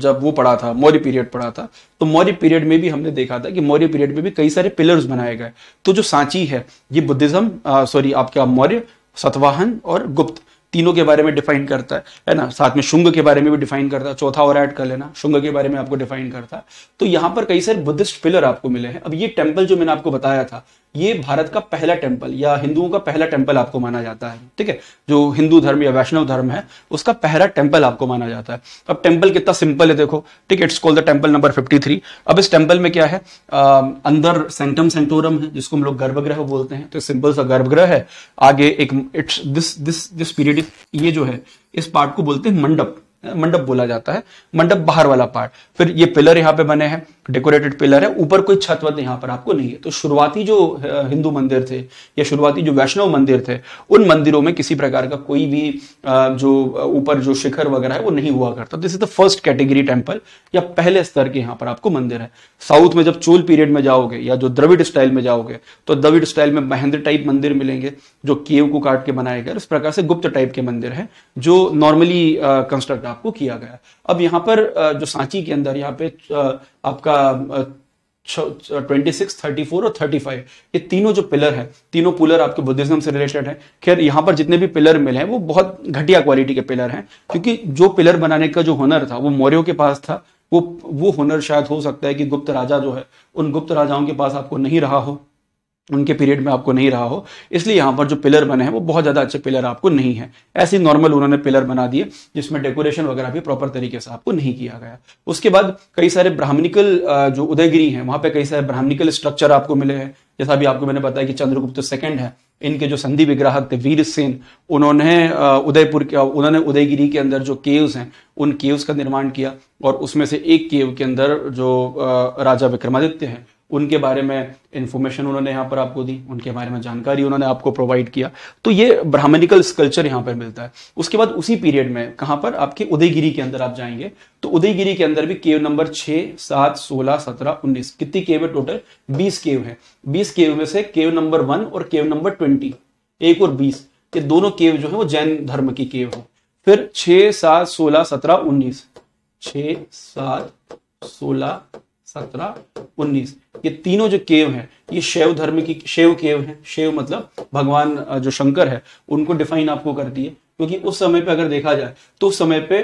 जब वो पढ़ा था मौर्य पीरियड पढ़ा था तो मौर्य पीरियड में भी हमने देखा था कि मौर्य पीरियड में भी कई सारे पिलर्स बनाए गए तो जो सांची है ये बुद्धिज्म सॉरी आपका मौर्य सतवाहन और गुप्त तीनों के बारे में डिफाइन करता है है ना साथ में शुंग के बारे में भी डिफाइन करता है चौथा और ऐड कर लेना शुंग के बारे में आपको डिफाइन करता है तो यहाँ पर कई सारे बुद्धिस्ट पिलर आपको मिले हैं अब ये टेम्पल जो मैंने आपको बताया था ये भारत का पहला टेम्पल या हिंदुओं का पहला टेम्पल आपको माना जाता है ठीक है जो हिंदू धर्म या वैष्णव धर्म है उसका पहला टेम्पल आपको माना जाता है अब टेम्पल कितना सिंपल है देखो ठीक है it's called the temple number 53 अब इस टेम्पल में क्या है आ, अंदर सेंटम सेंटोरम है जिसको हम लोग गर्भगृह बोलते हैं तो सिंपल सा गर्भगृह है आगे एक it's this this this period ये जो है इस पार्ट को बोलते हैं मंडप मंडप बोला जाता है मंडप बाहर वाला पार्ट फिर ये पिलर यहाँ पे बने हैं डेकोरेटेड पिलर है ऊपर कोई छत वत यहाँ पर आपको नहीं है तो शुरुआती जो हिंदू मंदिर थे या शुरुआती जो वैष्णव मंदिर थे उन मंदिरों में किसी प्रकार का कोई भी जो ऊपर जो शिखर वगैरह है वो नहीं हुआ करता this is the first category temple या पहले स्तर के यहाँ पर आपको मंदिर है साउथ में जब चोल पीरियड में जाओगे या जो द्रविड स्टाइल में जाओगे तो द्रविड स्टाइल में महेंद्र टाइप मंदिर मिलेंगे जो केव को काट के बनाए गए उस प्रकार से गुप्त टाइप के मंदिर है जो नॉर्मली कंस्ट्रक्ट आप आपको किया गया अब यहाँ पर जो सांची के अंदर यहाँ पे आपका ट्वेंटी सिक्स थर्टी फोर और थर्टी फाइव ये तीनों जो पिलर तीनों पिलर आपके बुद्धिज्म से रिलेटेड है खैर पर जितने भी पिलर मिले हैं वो बहुत घटिया क्वालिटी के पिलर हैं क्योंकि जो पिलर बनाने का जो हुनर था वो मौर्यों के पास था वो वो हुनर शायद हो सकता है कि गुप्त राजा जो है उन गुप्त राजाओं के पास आपको नहीं रहा हो उनके पीरियड में आपको नहीं रहा हो इसलिए यहाँ पर जो पिलर बने हैं वो बहुत ज़्यादा अच्छे पिलर आपको नहीं है ऐसे नॉर्मल उन्होंने पिलर बना दिए जिसमें डेकोरेशन वगैरह भी प्रॉपर तरीके से आपको नहीं किया गया उसके बाद कई सारे ब्राह्मणिकल जो उदयगिरी हैं वहाँ पर कई सारे ब्राह्मणिकल स्ट्रक्चर आपको मिले हैं जैसा अभी आपको मैंने बताया कि चंद्रगुप्त सेकंड है इनके जो संधि विग्राहक थे वीर सेन उन्होंने उदयपुर के उन्होंने उदयगिरी के अंदर जो केव्स हैं उन केव्स का निर्माण किया और उसमें से एक केव के अंदर जो राजा विक्रमादित्य हैं उनके बारे में इन्फॉर्मेशन उन्होंने यहाँ पर आपको दी उनके बारे में जानकारी उन्होंने आपको प्रोवाइड किया तो ये ब्राह्मणिकल स्कल्चर यहाँ पर मिलता है उसके बाद उसी पीरियड में कहाँ पर आपके उदयगिरी के अंदर आप जाएंगे तो उदयगिरी के अंदर भी केव नंबर छः सात सोलह सत्रह उन्नीस कितनी केव है टोटल बीस केव है बीस केव में से केव नंबर वन और केव नंबर ट्वेंटी एक और बीस ये दोनों केव जो है वो जैन धर्म की केव है फिर छः सात सोलह सत्रह उन्नीस छः सात सोलह सत्रह उन्नीस ये तीनों जो केव हैं ये शैव धर्म की शैव केव हैं शैव मतलब भगवान जो शंकर है उनको डिफाइन आपको कर दिए क्योंकि उस समय पे अगर देखा जाए तो उस समय पे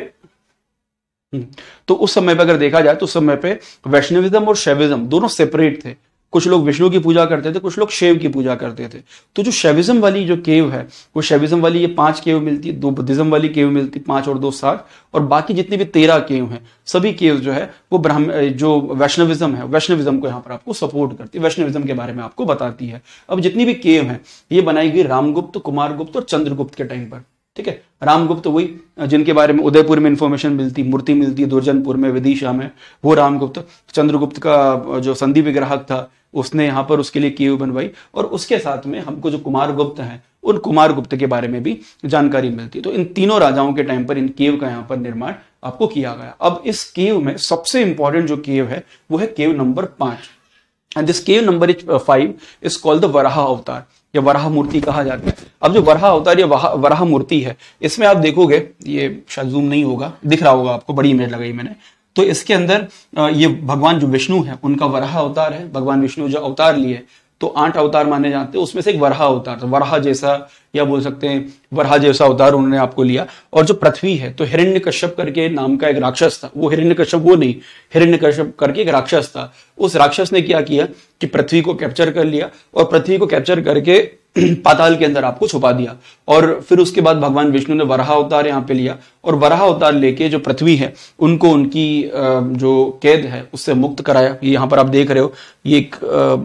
हम्म, तो उस समय पे अगर देखा जाए तो उस समय पे वैष्णविज्म और शैविज्म दोनों सेपरेट थे कुछ लोग विष्णु की पूजा करते थे कुछ लोग शैव की पूजा करते थे तो जो शैविज्म वाली जो केव है वो शैविज्म वाली ये पांच केव मिलती है दो बुद्धिज्म वाली केव मिलती है पांच और दो साठ और बाकी जितनी भी तेरह केव हैं सभी केव जो है वो ब्राह्म जो वैष्णविज्म है वैष्णविज्म को यहाँ पर आपको सपोर्ट करती है वैष्णविज्म के बारे में आपको बताती है अब जितनी भी केव है ये बनाई गई रामगुप्त कुमारगुप्त और चंद्रगुप्त के टाइम पर ठीक है रामगुप्त वही जिनके बारे में उदयपुर में इंफॉर्मेशन मिलती मूर्ति मिलती है दुर्जनपुर में विदिशा में वो रामगुप्त चंद्रगुप्त का जो संधि विग्राहक था उसने यहाँ पर उसके लिए केयू बनवाई और उसके साथ में हमको जो कुमार गुप्त है उन कुमार गुप्त के बारे में भी जानकारी मिलती है तो इन तीनों राजाओं के टाइम पर इन केव का यहाँ पर निर्माण आपको किया गया अब इस केव में सबसे इंपॉर्टेंट जो केव है वो है केव नंबर पांच and this cave number five is called the Varaha Avatar या वराह मूर्ति कहा जाता है अब जो वराह अवतार या वराह मूर्ति है इसमें आप देखोगे ये शायद जूम नहीं होगा दिख रहा होगा आपको बड़ी इमेज लगाई मैंने तो इसके अंदर ये भगवान जो विष्णु है उनका वराह अवतार है भगवान विष्णु जो अवतार लिए तो आठ अवतार माने जाते हैं उसमें से एक वराह अवतार तो वराह जैसा या बोल सकते हैं वरहा जैसा अवतार उन्होंने आपको लिया और जो पृथ्वी है तो हिरण्य कश्यप करके नाम का एक राक्षस था वो हिरण्य कश्यप वो नहीं हिरण्य कश्यप करके एक राक्षस था उस राक्षस ने क्या किया कि पृथ्वी को कैप्चर कर लिया और पृथ्वी को कैप्चर करके पाताल के अंदर आपको छुपा दिया और फिर उसके बाद भगवान विष्णु ने वराह अवतार यहाँ पे लिया और वराह अवतार लेके जो पृथ्वी है उनको उनकी जो कैद है उससे मुक्त कराया ये यहाँ पर आप देख रहे हो ये एक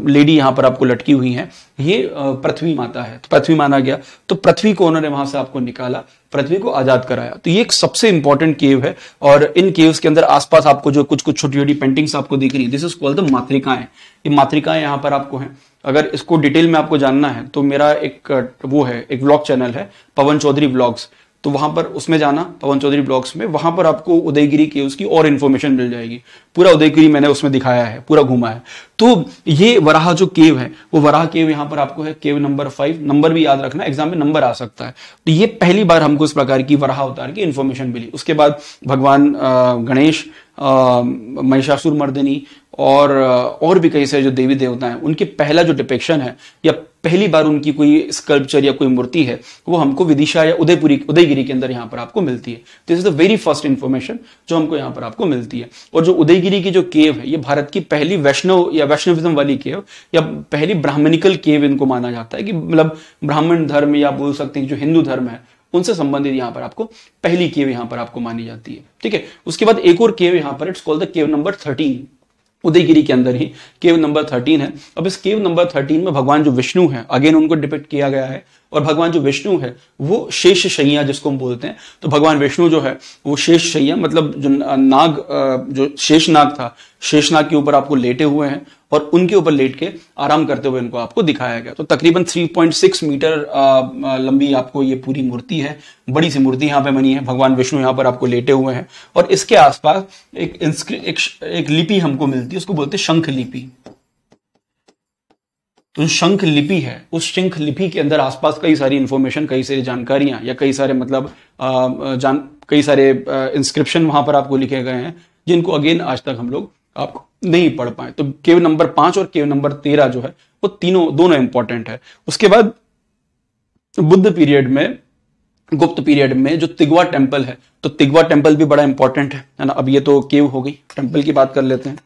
लेडी यहाँ पर आपको लटकी हुई है ये पृथ्वी माता है तो पृथ्वी माना गया तो पृथ्वी को उन्होंने वहां से आपको निकाला पृथ्वी को आजाद कराया तो ये एक सबसे इंपॉर्टेंट केव है और इन केव्स के अंदर आसपास आपको जो कुछ कुछ छोटी छोटी पेंटिंग्स आपको दिख रही है दिस इज कॉल्ड द मातृकाएं ये मातृकाएं यहाँ पर आपको हैं अगर इसको डिटेल में आपको जानना है तो मेरा एक वो है एक ब्लॉग चैनल है पवन चौधरी ब्लॉग्स तो वहां पर उसमें जाना पवन चौधरी ब्लॉग्स में वहां पर आपको उदयगिरी की उसकी और इन्फॉर्मेशन मिल जाएगी पूरा उदयगिरी मैंने उसमें दिखाया है पूरा घूमा है तो ये वराह जो केव है वो वराह केव यहां पर आपको है केव नंबर फाइव नंबर भी याद रखना एग्जाम में नंबर आ सकता है तो ये पहली बार हमको इस प्रकार की वराह अवतार की इन्फॉर्मेशन मिली उसके बाद भगवान गणेश महिषासुर मर्दिनी और और भी कई सारे जो देवी देवता हैं उनके पहला जो डिपेक्शन है या पहली बार उनकी कोई स्कल्पचर या कोई मूर्ति है वो हमको विदिशा या उदयपुरी उदयगिरी के अंदर यहाँ पर आपको मिलती है this is the very first information जो हमको यहाँ पर आपको मिलती है और जो उदयगिरी की जो केव है ये भारत की पहली वैष्णव या वैष्णविज्म वाली केव या पहली ब्राह्मणिकल केव इनको माना जाता है कि मतलब ब्राह्मण धर्म या बोल सकते हैं जो हिंदू धर्म है उनसे संबंधित यहां पर आपको पहली केव यहां पर आपको मानी जाती है ठीक है उसके बाद एक और केव यहां पर it's called the cave number thirteen Udayagiri के अंदर ही केव नंबर थर्टीन है अब इस केव नंबर थर्टीन में भगवान जो विष्णु है अगेन उनको डिपेक्ट किया गया है और भगवान जो विष्णु है वो शेष शैया जिसको हम बोलते हैं तो भगवान विष्णु जो है वो शेष शैया मतलब जो नाग जो शेष नाग था शेष नाग के ऊपर आपको लेटे हुए हैं और उनके ऊपर लेट के आराम करते हुए इनको आपको दिखाया गया तो तकरीबन 3.6 मीटर लंबी आपको ये पूरी मूर्ति है बड़ी सी मूर्ति यहाँ पे बनी है भगवान विष्णु यहाँ पर आपको लेटे हुए हैं और इसके आसपास एक एक, एक लिपि हमको मिलती है उसको बोलते हैं शंख लिपि तो शंख लिपि है उस शंख लिपि के अंदर आसपास कई सारी इंफॉर्मेशन कई सारी जानकारियां या कई सारे मतलब जान कई सारे इंस्क्रिप्शन वहां पर आपको लिखे गए हैं जिनको अगेन आज तक हम लोग आपको नहीं पढ़ पाए तो केव नंबर पांच और केव नंबर तेरह जो है वो तीनों दोनों इंपॉर्टेंट है उसके बाद बुद्ध पीरियड में गुप्त पीरियड में जो तिगवा टेम्पल है तो तिगवा टेम्पल भी बड़ा इंपॉर्टेंट है ना अब ये तो केव हो गई टेम्पल की बात कर लेते हैं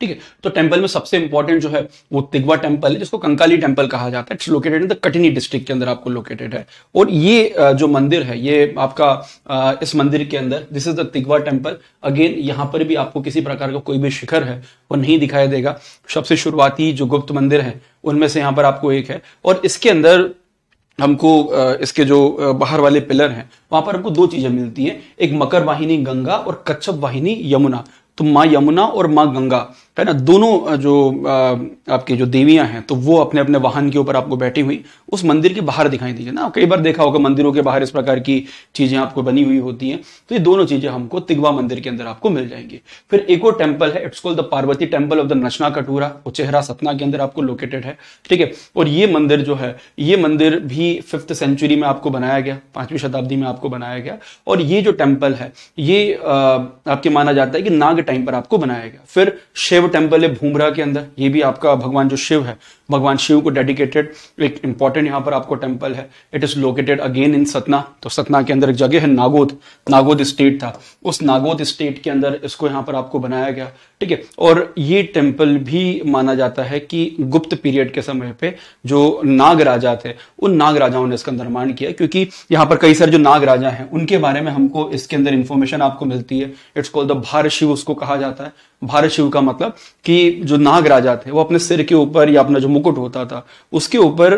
ठीक है तो टेम्पल में सबसे इंपॉर्टेंट जो है वो तिगवा टेम्पल है जिसको कंकाली टेम्पल कहा जाता है it's located in the Katni district के अंदर आपको लोकेटेड है और ये जो मंदिर है ये आपका इस मंदिर के अंदर this is the Tigawa temple again यहाँ पर भी आपको किसी प्रकार का कोई भी शिखर है वो नहीं दिखाई देगा सबसे शुरुआती जो गुप्त मंदिर है उनमें से यहाँ पर आपको एक है और इसके अंदर हमको इसके जो बाहर वाले पिलर हैं वहां पर हमको दो चीजें मिलती हैं एक मकर वाहिनी गंगा और कच्छप वाहिनी यमुना तो माँ यमुना और माँ गंगा है ना दोनों जो आपकी जो देवियां हैं तो वो अपने अपने वाहन के ऊपर आपको बैठी हुई उस मंदिर के बाहर दिखाई दीजिए ना कई बार देखा होगा मंदिरों के बाहर इस प्रकार की चीजें आपको बनी हुई होती हैं तो ये दोनों चीजें हमको तिगवा मंदिर के अंदर आपको मिल जाएंगी फिर एक और टेम्पल है it's called the Parvati temple of the Nachna Kuthara Uchehara Satna के अंदर आपको लोकेटेड है ठीक है और ये मंदिर जो है ये मंदिर भी फिफ्थ सेंचुरी में आपको बनाया गया पांचवी शताब्दी में आपको बनाया गया और ये जो टेम्पल है ये आपके माना जाता है कि नाग टाइम पर आपको बनाया गया फिर शिव शिव टेम्पल है भूमरा के अंदर ये भी आपका भगवान जो शिव है भगवान शिव को डेडिकेटेड एक इंपॉर्टेंट यहाँ पर आपको टेम्पल है it is located again in Satna तो सतना के अंदर एक जगह है नागोद नागोद स्टेट था उस नागोद स्टेट के अंदर इसको यहाँ पर आपको बनाया गया ठीक है और ये टेम्पल भी माना जाता है कि गुप्त पीरियड के समय पे जो नाग राजा थे उन नाग राजाओं ने इसका निर्माण किया क्योंकि यहाँ पर कई सारे जो नाग राजा हैं उनके बारे में हमको इसके अंदर इंफॉर्मेशन आपको मिलती है it's called the Bharat Shiv उसको कहा जाता है भारत शिव का मतलब कि जो नाग राजा थे वो अपने सिर के ऊपर या अपना जो मुकुट होता था उसके ऊपर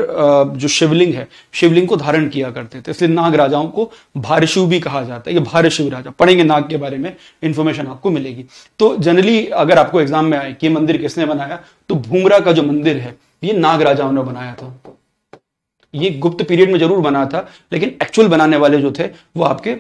जो शिवलिंग है शिवलिंग को धारण किया करते थे इसलिए नाग राजाओं को भारशु भी कहा जाता है ये भारशिव राजा पढ़ेंगे नाग के बारे में इंफॉर्मेशन आपको मिलेगी तो जनरली अगर आपको एग्जाम में आए कि मंदिर किसने बनाया तो भूमरा का जो मंदिर है ये नाग राजाओं ने बनाया था ये गुप्त पीरियड में जरूर बना था लेकिन एक्चुअल बनाने वाले जो थे वो आपके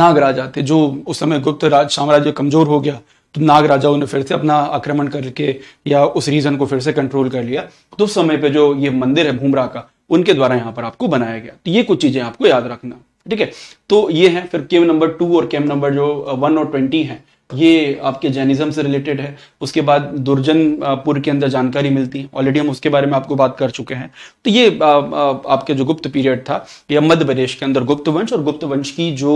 नाग राजा थे जो उस समय गुप्त राज साम्राज्य कमजोर हो गया तो नाग राजाओं ने फिर से अपना आक्रमण करके या उस रीजन को फिर से कंट्रोल कर लिया तो उस समय पे जो ये मंदिर है भूमरा का उनके द्वारा यहाँ पर आपको बनाया गया तो ये कुछ चीजें आपको याद रखना ठीक है तो ये है फिर केम नंबर टू और केम नंबर जो वन uh, और ट्वेंटी है ये आपके जैनिज्म से रिलेटेड है उसके बाद दुर्जनपुर के अंदर जानकारी मिलती है ऑलरेडी हम उसके बारे में आपको बात कर चुके हैं तो ये आ, आ, आपके जो गुप्त पीरियड था यह मध्य प्रदेश के अंदर गुप्त वंश और गुप्त वंश की जो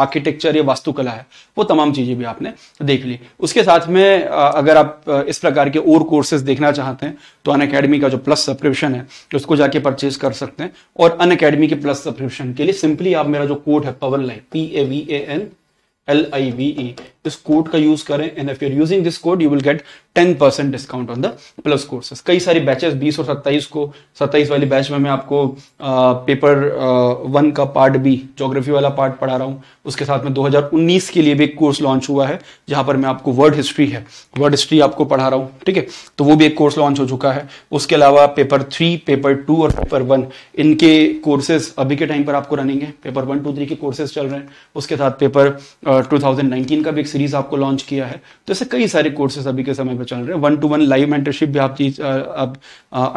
आर्किटेक्चर या वास्तुकला है वो तमाम चीज़ें भी आपने देख ली उसके साथ में आ, अगर आप इस प्रकार के और कोर्सेज देखना चाहते हैं तो अन अकेडमी का जो प्लस सब्सक्रिप्शन है तो उसको जाके परचेज कर सकते हैं और अन अकेडमी के प्लस सब्सक्रिप्शन के लिए सिंपली आप मेरा जो कोड है Pawan line P A V A N L I V E this code का यूज करें and if you using this code you will get ten percent discount on the plus courses कई सारी batches बीस और सत्ताईस को सत्ताईस वाली बैच में मैं आपको आ, पेपर वन का पार्ट बी जोग्राफी वाला पार्ट पढ़ा रहा हूँ उसके साथ में 2019 के लिए भी एक कोर्स लॉन्च हुआ है जहां पर मैं आपको वर्ल्ड हिस्ट्री है वर्ल्ड हिस्ट्री आपको पढ़ा रहा हूँ ठीक है तो वो भी एक कोर्स लॉन्च हो चुका है उसके अलावा पेपर थ्री पेपर टू और पेपर वन इनके कोर्सेज अभी के टाइम पर आपको रनिंग है पेपर वन टू थ्री के कोर्सेज चल रहे हैं उसके साथ पेपर टू uh, का भी सीरीज आपको लॉन्च किया है तो ऐसे कई सारे कोर्सेज अभी के समय पर चल रहे हैं one to one live mentorship भी आप चीज आप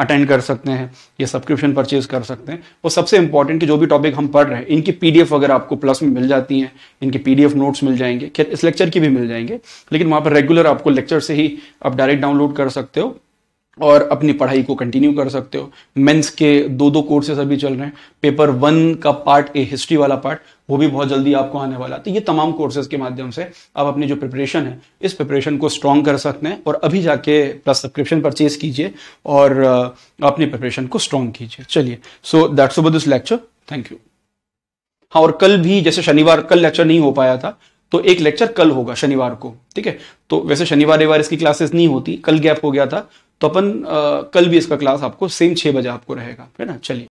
अटेंड कर सकते हैं या सब्सक्रिप्शन परचेज कर सकते हैं और सबसे इंपॉर्टेंट कि जो भी टॉपिक हम पढ़ रहे हैं इनकी पीडीएफ अगर आपको प्लस में मिल जाती है इनकी पीडीएफ नोट्स मिल जाएंगे इस लेक्चर की भी मिल जाएंगे लेकिन वहां पर रेगुलर आपको लेक्चर से ही आप डायरेक्ट डाउनलोड कर सकते हो और अपनी पढ़ाई को कंटिन्यू कर सकते हो मेंस के दो दो कोर्सेज अभी चल रहे हैं पेपर वन का पार्ट ए हिस्ट्री वाला पार्ट वो भी बहुत जल्दी आपको आने वाला तो ये तमाम कोर्सेज के माध्यम से आप अपनी जो प्रिपरेशन है इस प्रिपरेशन को स्ट्रॉन्ग कर सकते हैं और अभी जाके प्लस सब्सक्रिप्शन परचेज कीजिए और uh, अपनी प्रिपरेशन को स्ट्रॉन्ग कीजिए चलिए सो दैट्स अब दिस लेक्चर थैंक यू हाँ और कल भी जैसे शनिवार कल लेक्चर नहीं हो पाया था तो एक लेक्चर कल होगा शनिवार को ठीक है तो वैसे शनिवार रविवार इसकी क्लासेस नहीं होती कल गैप हो गया था तो अपन कल भी इसका क्लास आपको सेम छः बजे आपको रहेगा है ना चलिए